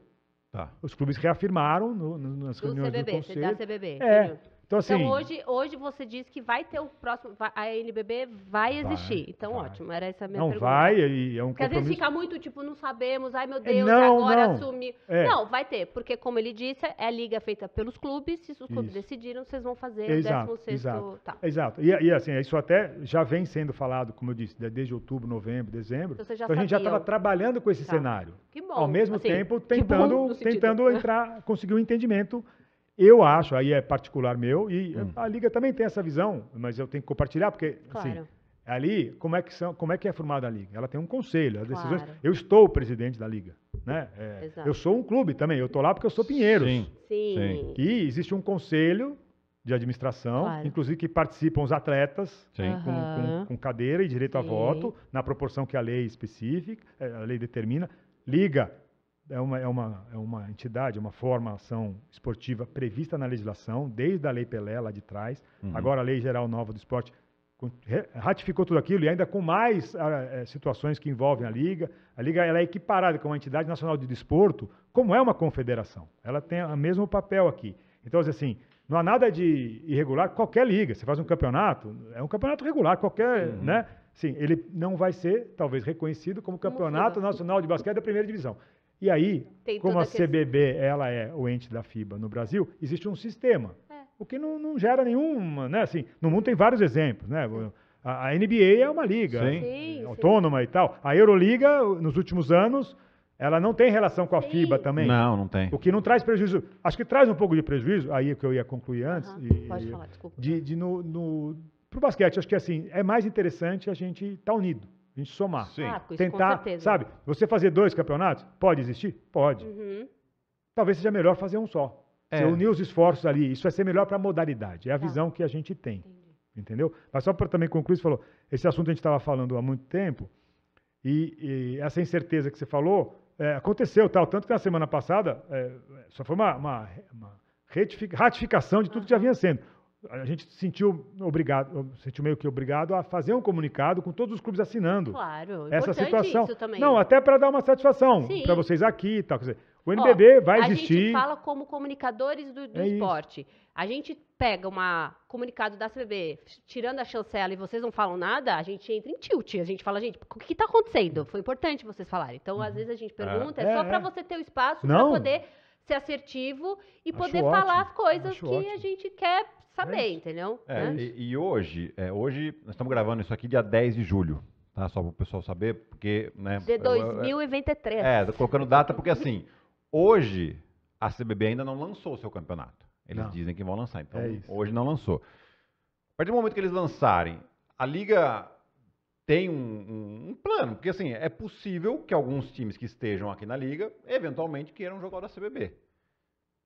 Tá. Os clubes reafirmaram no, no, nas do reuniões CBB, do conselho. Da CBB, é, entendeu? Então, então, assim, então hoje, hoje você diz que vai ter o próximo. A NBB vai existir. Vai, então, vai. ótimo. Era essa a minha não pergunta. Não vai, e é um Porque às vezes fica muito tipo, não sabemos, ai meu Deus, não, agora não. assumir. É. Não, vai ter. Porque, como ele disse, é a liga feita pelos clubes. Se os clubes isso. decidiram, vocês vão fazer exato, o 16. Exato. Tá. exato. E, e, assim, isso até já vem sendo falado, como eu disse, desde outubro, novembro, dezembro. Então, então a gente já estava trabalhando com esse tá. cenário. Que bom. Ao mesmo assim, tempo, tentando, bom, tentando entrar, conseguir um entendimento eu acho, aí é particular meu, e hum. a Liga também tem essa visão, mas eu tenho que compartilhar, porque assim, claro. assim, ali, como é, que são, como é que é formada a Liga? Ela tem um conselho, as claro. decisões. Eu estou o presidente da Liga. Né? É, eu sou um clube também, eu estou lá porque eu sou Pinheiros. Sim. Sim. Sim. E existe um conselho de administração, claro. inclusive que participam os atletas né, com, com, com, cadeira e direito Sim. a voto, na proporção que a lei específica, é, a lei determina. Liga, é uma, é, uma, é uma entidade, é uma formação esportiva prevista na legislação, desde a Lei Pelé lá de trás. Uhum. Agora a Lei Geral Nova do Esporte ratificou tudo aquilo e ainda com mais é, situações que envolvem a Liga. A Liga ela é equiparada com uma entidade nacional de desporto, como é uma confederação. Ela tem o mesmo papel aqui. Então, assim, não há nada de irregular qualquer liga. Você faz um campeonato, é um campeonato regular, qualquer, uhum. né? Sim, ele não vai ser, talvez, reconhecido como Campeonato Nacional de Basquete da Primeira Divisão. E aí, Tem como a CBB ela é o ente da FIBA no Brasil, existe um sistema. É. O que não, não, gera nenhuma, né? Assim, no mundo tem vários exemplos, né? A, a NBA é uma liga sim. Né, é sim, autônoma sim. e tal. A Euroliga, nos últimos anos, ela não tem relação com a Sim. FIBA também? Não, não tem. O que não traz prejuízo. Acho que traz um pouco de prejuízo, aí é que eu ia concluir antes. E, Pode falar, desculpa. De, de no, no, pro basquete, acho que assim, é mais interessante a gente estar tá unido em somar. Sim. Ah, isso, Tentar, com certeza. sabe? Você fazer dois campeonatos, pode existir? Pode. Uhum. Talvez seja melhor fazer um só. É. Você unir os esforços ali, isso vai ser melhor para a modalidade. É a tá. visão que a gente tem. Entendi. Entendeu? Mas só para também concluir, você falou, esse assunto a gente estava falando há muito tempo, e, e, essa incerteza que você falou é, aconteceu, tal. Tanto que na semana passada é, só foi uma, uma, uma ratificação de tudo que já vinha sendo a gente sentiu obrigado, sentiu meio que obrigado a fazer um comunicado com todos os clubes assinando. Claro, é essa situação. Isso também. Não, até para dar uma satisfação para vocês aqui e tal. Dizer, o NBB Ó, vai existir. A gente fala como comunicadores do, do é esporte. Isso. A gente pega um comunicado da CBB, tirando a chancela e vocês não falam nada, a gente entra em tilt. A gente fala, gente, o que está acontecendo? Foi importante vocês falarem. Então, às uhum. vezes a gente é. pergunta, é, é só para é. você ter o espaço para poder ser assertivo e Acho poder ótimo. falar as coisas Acho que ótimo. a gente quer saber, entendeu? É, né? e, e, hoje, é, hoje, nós estamos gravando isso aqui dia 10 de julho. Tá? Só para o pessoal saber, porque. Né, de 2023. É, tô colocando data, porque assim, hoje a CBB ainda não lançou o seu campeonato. Eles não. dizem que vão lançar, então é hoje não lançou. A partir do momento que eles lançarem, a liga tem um, um, um, plano, porque assim, é possível que alguns times que estejam aqui na liga eventualmente queiram jogar o da CBB.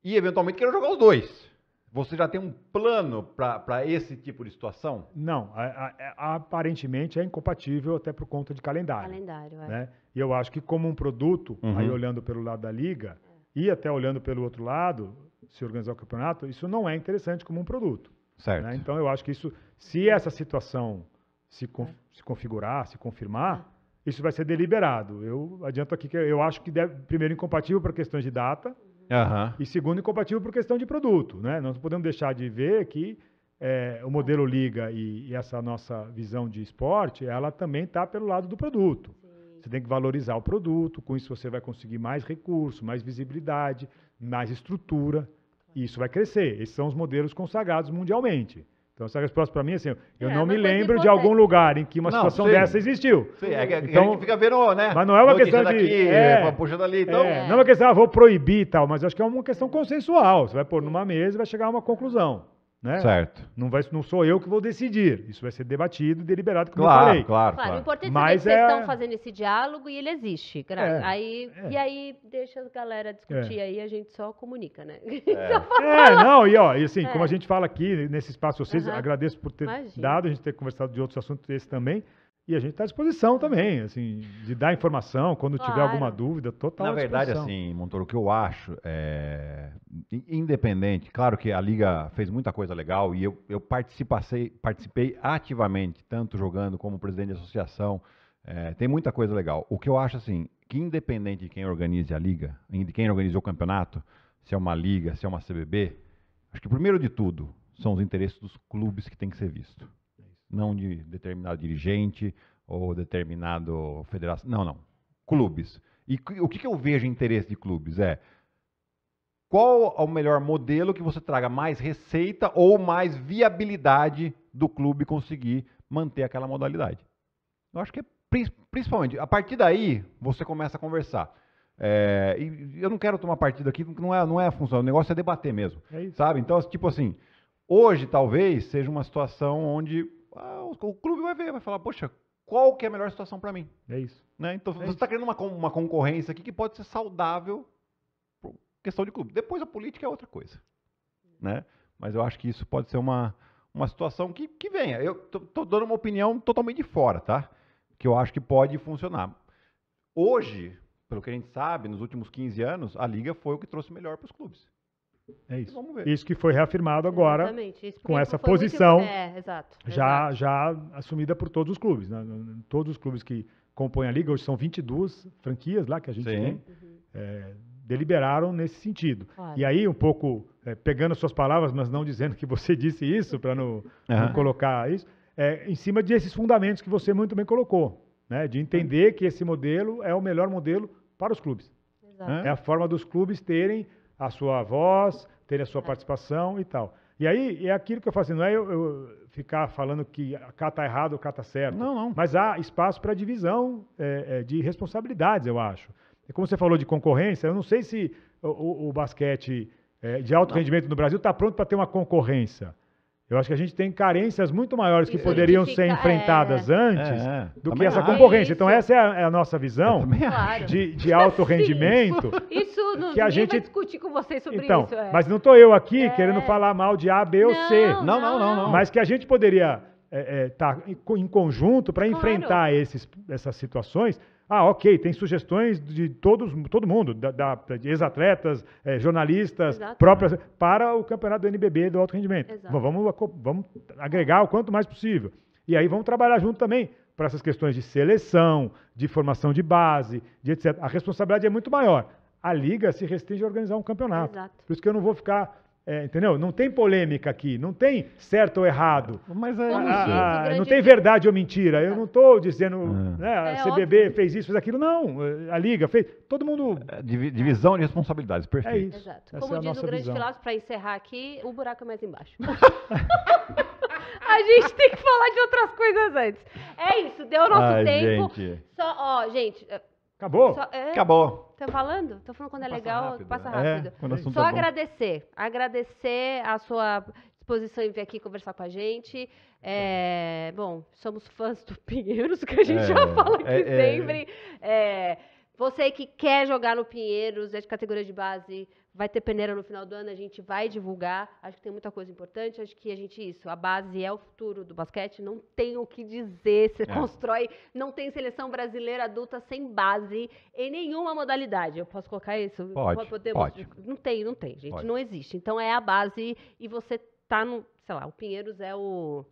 E eventualmente queiram jogar os dois. Você já tem um plano para esse tipo de situação? Não, a, a, é, aparentemente é incompatível até por conta de calendário. Calendário, é. Né? E eu acho que como um produto, uhum. aí olhando pelo lado da liga é. e até olhando pelo outro lado, se organizar o campeonato, isso não é interessante como um produto. Certo. Né? Então eu acho que isso, se essa situação se, con é. se configurar, se confirmar, é. isso vai ser deliberado. Eu adianto aqui que eu acho que deve, primeiro incompatível para questões de data. Uhum. E segundo, incompatível por questão de produto. Né? Nós não podemos deixar de ver que é, o modelo liga e, e, essa nossa visão de esporte, ela também está pelo lado do produto. Você tem que valorizar o produto, com isso você vai conseguir mais recurso, mais visibilidade, mais estrutura, e isso vai crescer. Esses são os modelos consagrados mundialmente. Então, essa resposta para mim é assim: eu é, não me lembro de algum lugar em que uma não, situação sim. dessa existiu. Sim, é que, então, a gente fica vendo, né? Mas não é uma questão de. Daqui, é, é puxa dali, então. É, não é uma questão, ah, vou proibir e tal, mas acho que é uma questão consensual. Você vai pôr numa mesa e vai chegar a uma conclusão. Né? Certo. Não, vai, não sou eu que vou decidir. Isso vai ser debatido e deliberado, como claro, eu falei. Claro, claro. O importante é Mas é que vocês é... estão fazendo esse diálogo e ele existe. É, aí, é. E aí deixa a galera discutir é. aí, a gente só comunica, né? É. é, não, e, ó, e assim, como a gente fala aqui nesse espaço, vocês, agradeço por ter Imagina. dado, a gente ter conversado de outros assuntos esse também. E a gente está à disposição também, assim, de dar informação quando claro. tiver alguma dúvida, total. Na verdade, assim, Montoro, o que eu acho, é, independente, claro que a Liga fez muita coisa legal e eu, eu participei, participei ativamente, tanto jogando como presidente de associação, é, tem muita coisa legal. O que eu acho, assim, que independente de quem organize a Liga, de quem organizou o campeonato, se é uma Liga, se é uma CBB, acho que primeiro de tudo são os interesses dos clubes que tem que ser visto não de determinado dirigente ou determinado federação. Não, não. Clubes. E o que, que eu vejo interesse de clubes é qual é o melhor modelo que você traga mais receita ou mais viabilidade do clube conseguir manter aquela modalidade. Eu acho que é principalmente, a partir daí você começa a conversar. É, eu não quero tomar partido aqui, não é, não é a função, o negócio é debater mesmo. É sabe? Então, tipo assim, hoje talvez seja uma situação onde ah, o clube vai ver, vai falar, poxa, qual que é a melhor situação para mim? É isso. Né? Então é você está criando uma, uma concorrência aqui que pode ser saudável por questão de clube. Depois a política é outra coisa. Né? Mas eu acho que isso pode ser uma, uma situação que, que venha. Eu estou dando uma opinião totalmente de fora, tá? Que eu acho que pode funcionar. Hoje, pelo que a gente sabe, nos últimos 15 anos, a liga foi o que trouxe melhor para os clubes. É isso. Vamos ver. Isso que foi reafirmado agora com essa posição é, exato, já, exato. já assumida por todos os clubes. Né? Todos os clubes que compõem a liga, hoje são 22 franquias lá que a gente Sim. tem, uhum. é, deliberaram nesse sentido. Claro. E aí, um pouco, é, pegando suas palavras, mas não dizendo que você disse isso, para não, uhum. não, colocar isso, é, em cima desses fundamentos que você muito bem colocou, né? de entender que esse modelo é o melhor modelo para os clubes. Exato. É a forma dos clubes terem a sua voz, ter a sua é. participação e tal. E aí é aquilo que eu faço, assim, não é eu, eu ficar falando que cá está errado ou cá está certo. Não, não. Mas há espaço para divisão é, é, de responsabilidades, eu acho. E é como você falou de concorrência, eu não sei se o, o, o basquete é, de alto não. rendimento no Brasil está pronto para ter uma concorrência. Eu acho que a gente tem carências muito maiores que poderiam ser enfrentadas é, antes é, é. do que essa acho. concorrência. Então, é essa é a, é a nossa visão de, de, alto rendimento. Sim, isso, isso não, que a gente vai discutir com vocês sobre então, isso. É. Mas não estou eu aqui querendo falar mal de A, B ou não, C. Não, não, não, não. Mas que a gente poderia estar tá em conjunto para enfrentar esses, essas situações ah, ok, tem sugestões de todos, todo mundo, da, da, de ex-atletas, eh, jornalistas, Exato. próprias, para o campeonato do NBB do alto rendimento. Exato. Vamos, vamos agregar o quanto mais possível. E aí vamos trabalhar junto também para essas questões de seleção, de formação de base, de etc. A responsabilidade é muito maior. A liga se restringe a organizar um campeonato. Exato. Por isso que eu não vou ficar é, entendeu? Não tem polêmica aqui, não tem certo ou errado. Mas a, é a, ah, assim? ah, não tem verdade ou mentira. Eu não estou dizendo ah. né, é a é CBB óbvio. fez isso, fez aquilo. Não, a Liga fez. Todo mundo. Divisão de responsabilidades, perfeito. É isso. Exato. Essa Como diz o grande filósofo, para encerrar aqui, o buraco é mais embaixo. a gente tem que falar de outras coisas antes. É isso, deu o nosso Ai, tempo. Gente. Só, ó, gente. Acabou? Só, é... Acabou. Tô falando? Tô falando quando é passa legal, rápido, passa né? é, rápido. É, Só é agradecer. Agradecer a sua disposição em vir aqui conversar com a gente. É, bom, somos fãs do Pinheiros, que a gente é, já fala aqui é, é. sempre. É, você que quer jogar no Pinheiros, é de categoria de base, Vai ter peneira no final do ano, a gente vai divulgar. Acho que tem muita coisa importante. Acho que a gente, isso, a base é o futuro do basquete. Não tem o que dizer. Você é. constrói. Não tem seleção brasileira adulta sem base em nenhuma modalidade. Eu posso colocar isso? Pode. pode. Não tem, não tem, gente. Pode. Não existe. Então é a base e você tá no. Sei lá, o Pinheiros é o,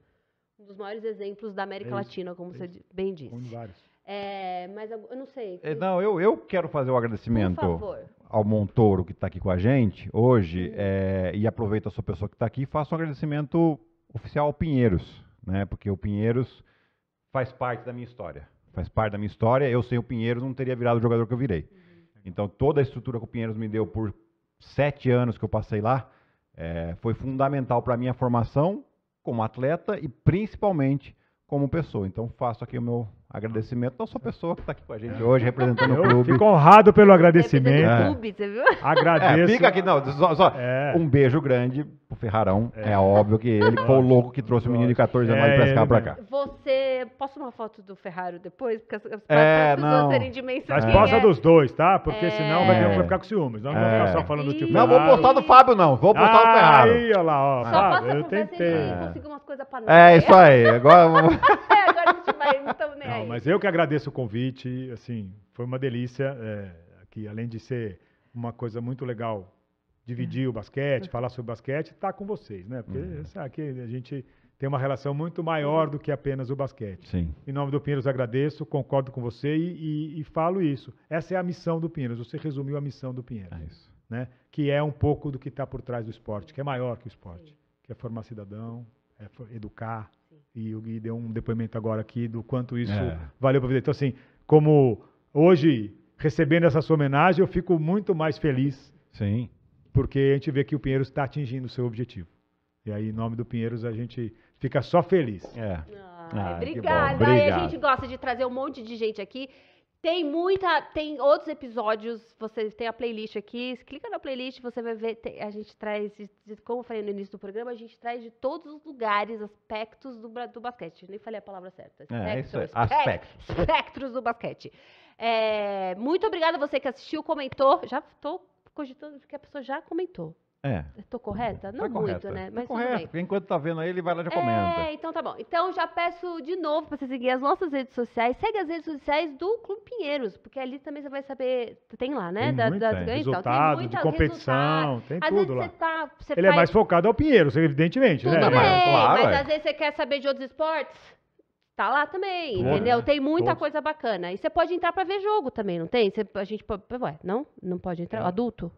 um dos maiores exemplos da América é Latina, como é você bem disse. Um É, mas eu não sei. É, não, eu, eu quero fazer o agradecimento. Por favor ao Montoro, que está aqui com a gente hoje, uhum. é, e aproveito a sua pessoa que está aqui, faço um agradecimento oficial ao Pinheiros, né? Porque o Pinheiros faz parte da minha história. Faz parte da minha história. Eu sem o Pinheiros não teria virado o jogador que eu virei. Uhum. Então, toda a estrutura que o Pinheiros me deu por sete anos que eu passei lá é, foi fundamental para a minha formação como atleta e principalmente como pessoa. Então, faço aqui o meu Agradecimento não sua é. pessoa que está aqui com a gente hoje, representando eu o clube. Fico honrado pelo agradecimento. É. Clube, você viu? Agradeço. É, fica aqui, não. Só, só é. um beijo grande pro Ferrarão. É, é óbvio que ele foi o louco que trouxe o menino de 14 anos de é pescar pra cá. Você. Posso uma foto do Ferraro depois? Porque as é, não. serem Mas posta dos dois, tá? Porque senão vai ter um ficar com ciúmes. Não, não vou ficar só falando do tipo. Não, vou postar do Fábio, não. Vou postar do Ferraro. Aí, olha lá, ó. Só Fábio, eu tentei. Conseguir umas coisas pra nós. É, isso aí. Agora. é, agora a gente vai. Não, é mas eu que agradeço o convite, assim, foi uma delícia, é, eh, que além de ser uma coisa muito legal dividir uhum. o basquete, uhum. falar sobre basquete, tá com vocês, né? Porque uhum. Assim, aqui a gente tem uma relação muito maior uhum. do que apenas o basquete. Sim. Em nome do Pinheiros, agradeço, concordo com você e, e, e, falo isso. Essa é a missão do Pinheiros, você resumiu a missão do Pinheiros. É isso. Né? Que é um pouco do que está por trás do esporte, que é maior que o esporte, que é formar cidadão, é educar, e o Gui deu um depoimento agora aqui do quanto isso é. valeu para vida. Então, assim, como hoje, recebendo essa sua homenagem, eu fico muito mais feliz. Sim. Porque a gente vê que o Pinheiros está atingindo o seu objetivo. E aí, em nome do Pinheiros, a gente fica só feliz. É. Ah, ah, obrigada. obrigada. a gente gosta de trazer um monte de gente aqui tem muita, tem outros episódios, vocês tem a playlist aqui, clica na playlist, você vai ver, tem, a gente traz, como eu falei no início do programa, a gente traz de todos os lugares aspectos do, do basquete. Nem falei a palavra certa. Espectro, é, é, isso é. Aspectos. Espectros do basquete. É, muito obrigada a você que assistiu, comentou, já estou cogitando que a pessoa já comentou. É. Estou correta? Tá não tá muito, correta. né? Tá mas tá correto, porque enquanto tá vendo aí, ele vai lá e já é, comenta. É, então tá bom. Então já peço de novo para você seguir as nossas redes sociais. Segue as redes sociais do Clube Pinheiros, porque ali também você vai saber. Tem lá, né? Tem muita, das ganhas então. Tem muita de competição, resultado. tem às tudo lá. Você tá, você ele faz... é mais focado ao Pinheiros, evidentemente, tudo né? Bem, mas, claro, mas é. às vezes você quer saber de outros esportes tá lá também, entendeu? Né? Tem muita Todos. coisa bacana. E você pode entrar para ver jogo também, não tem? Você, a gente pode, ué, não? Não pode entrar? É. Adulto?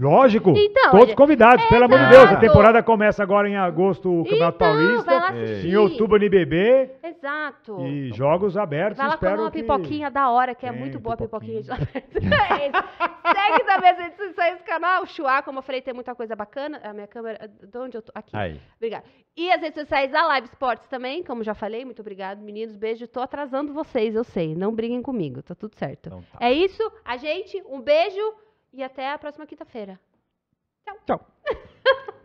Lógico, então, todos olha, é, convidados, é, pelo amor de Deus. A temporada começa agora em agosto, o Campeonato então, Paulista. Em outubro, NBB. Exato. E jogos abertos, vai lá espero comer uma que... pipoquinha da hora, que é Tem, muito boa pipoquinha. a pipoquinha de lá é Segue também as redes sociais do canal, o Chua, como eu falei, tem muita coisa bacana. A minha câmera, de onde eu tô? Aqui. Aí. Obrigada. E as redes sociais da Live Sports também, como já falei. Muito obrigado, meninos. Beijo. Tô atrasando vocês, eu sei. Não briguem comigo, tá tudo certo. Então, tá. É isso. A gente, um beijo. E até a próxima quinta-feira. Tchau. Tchau.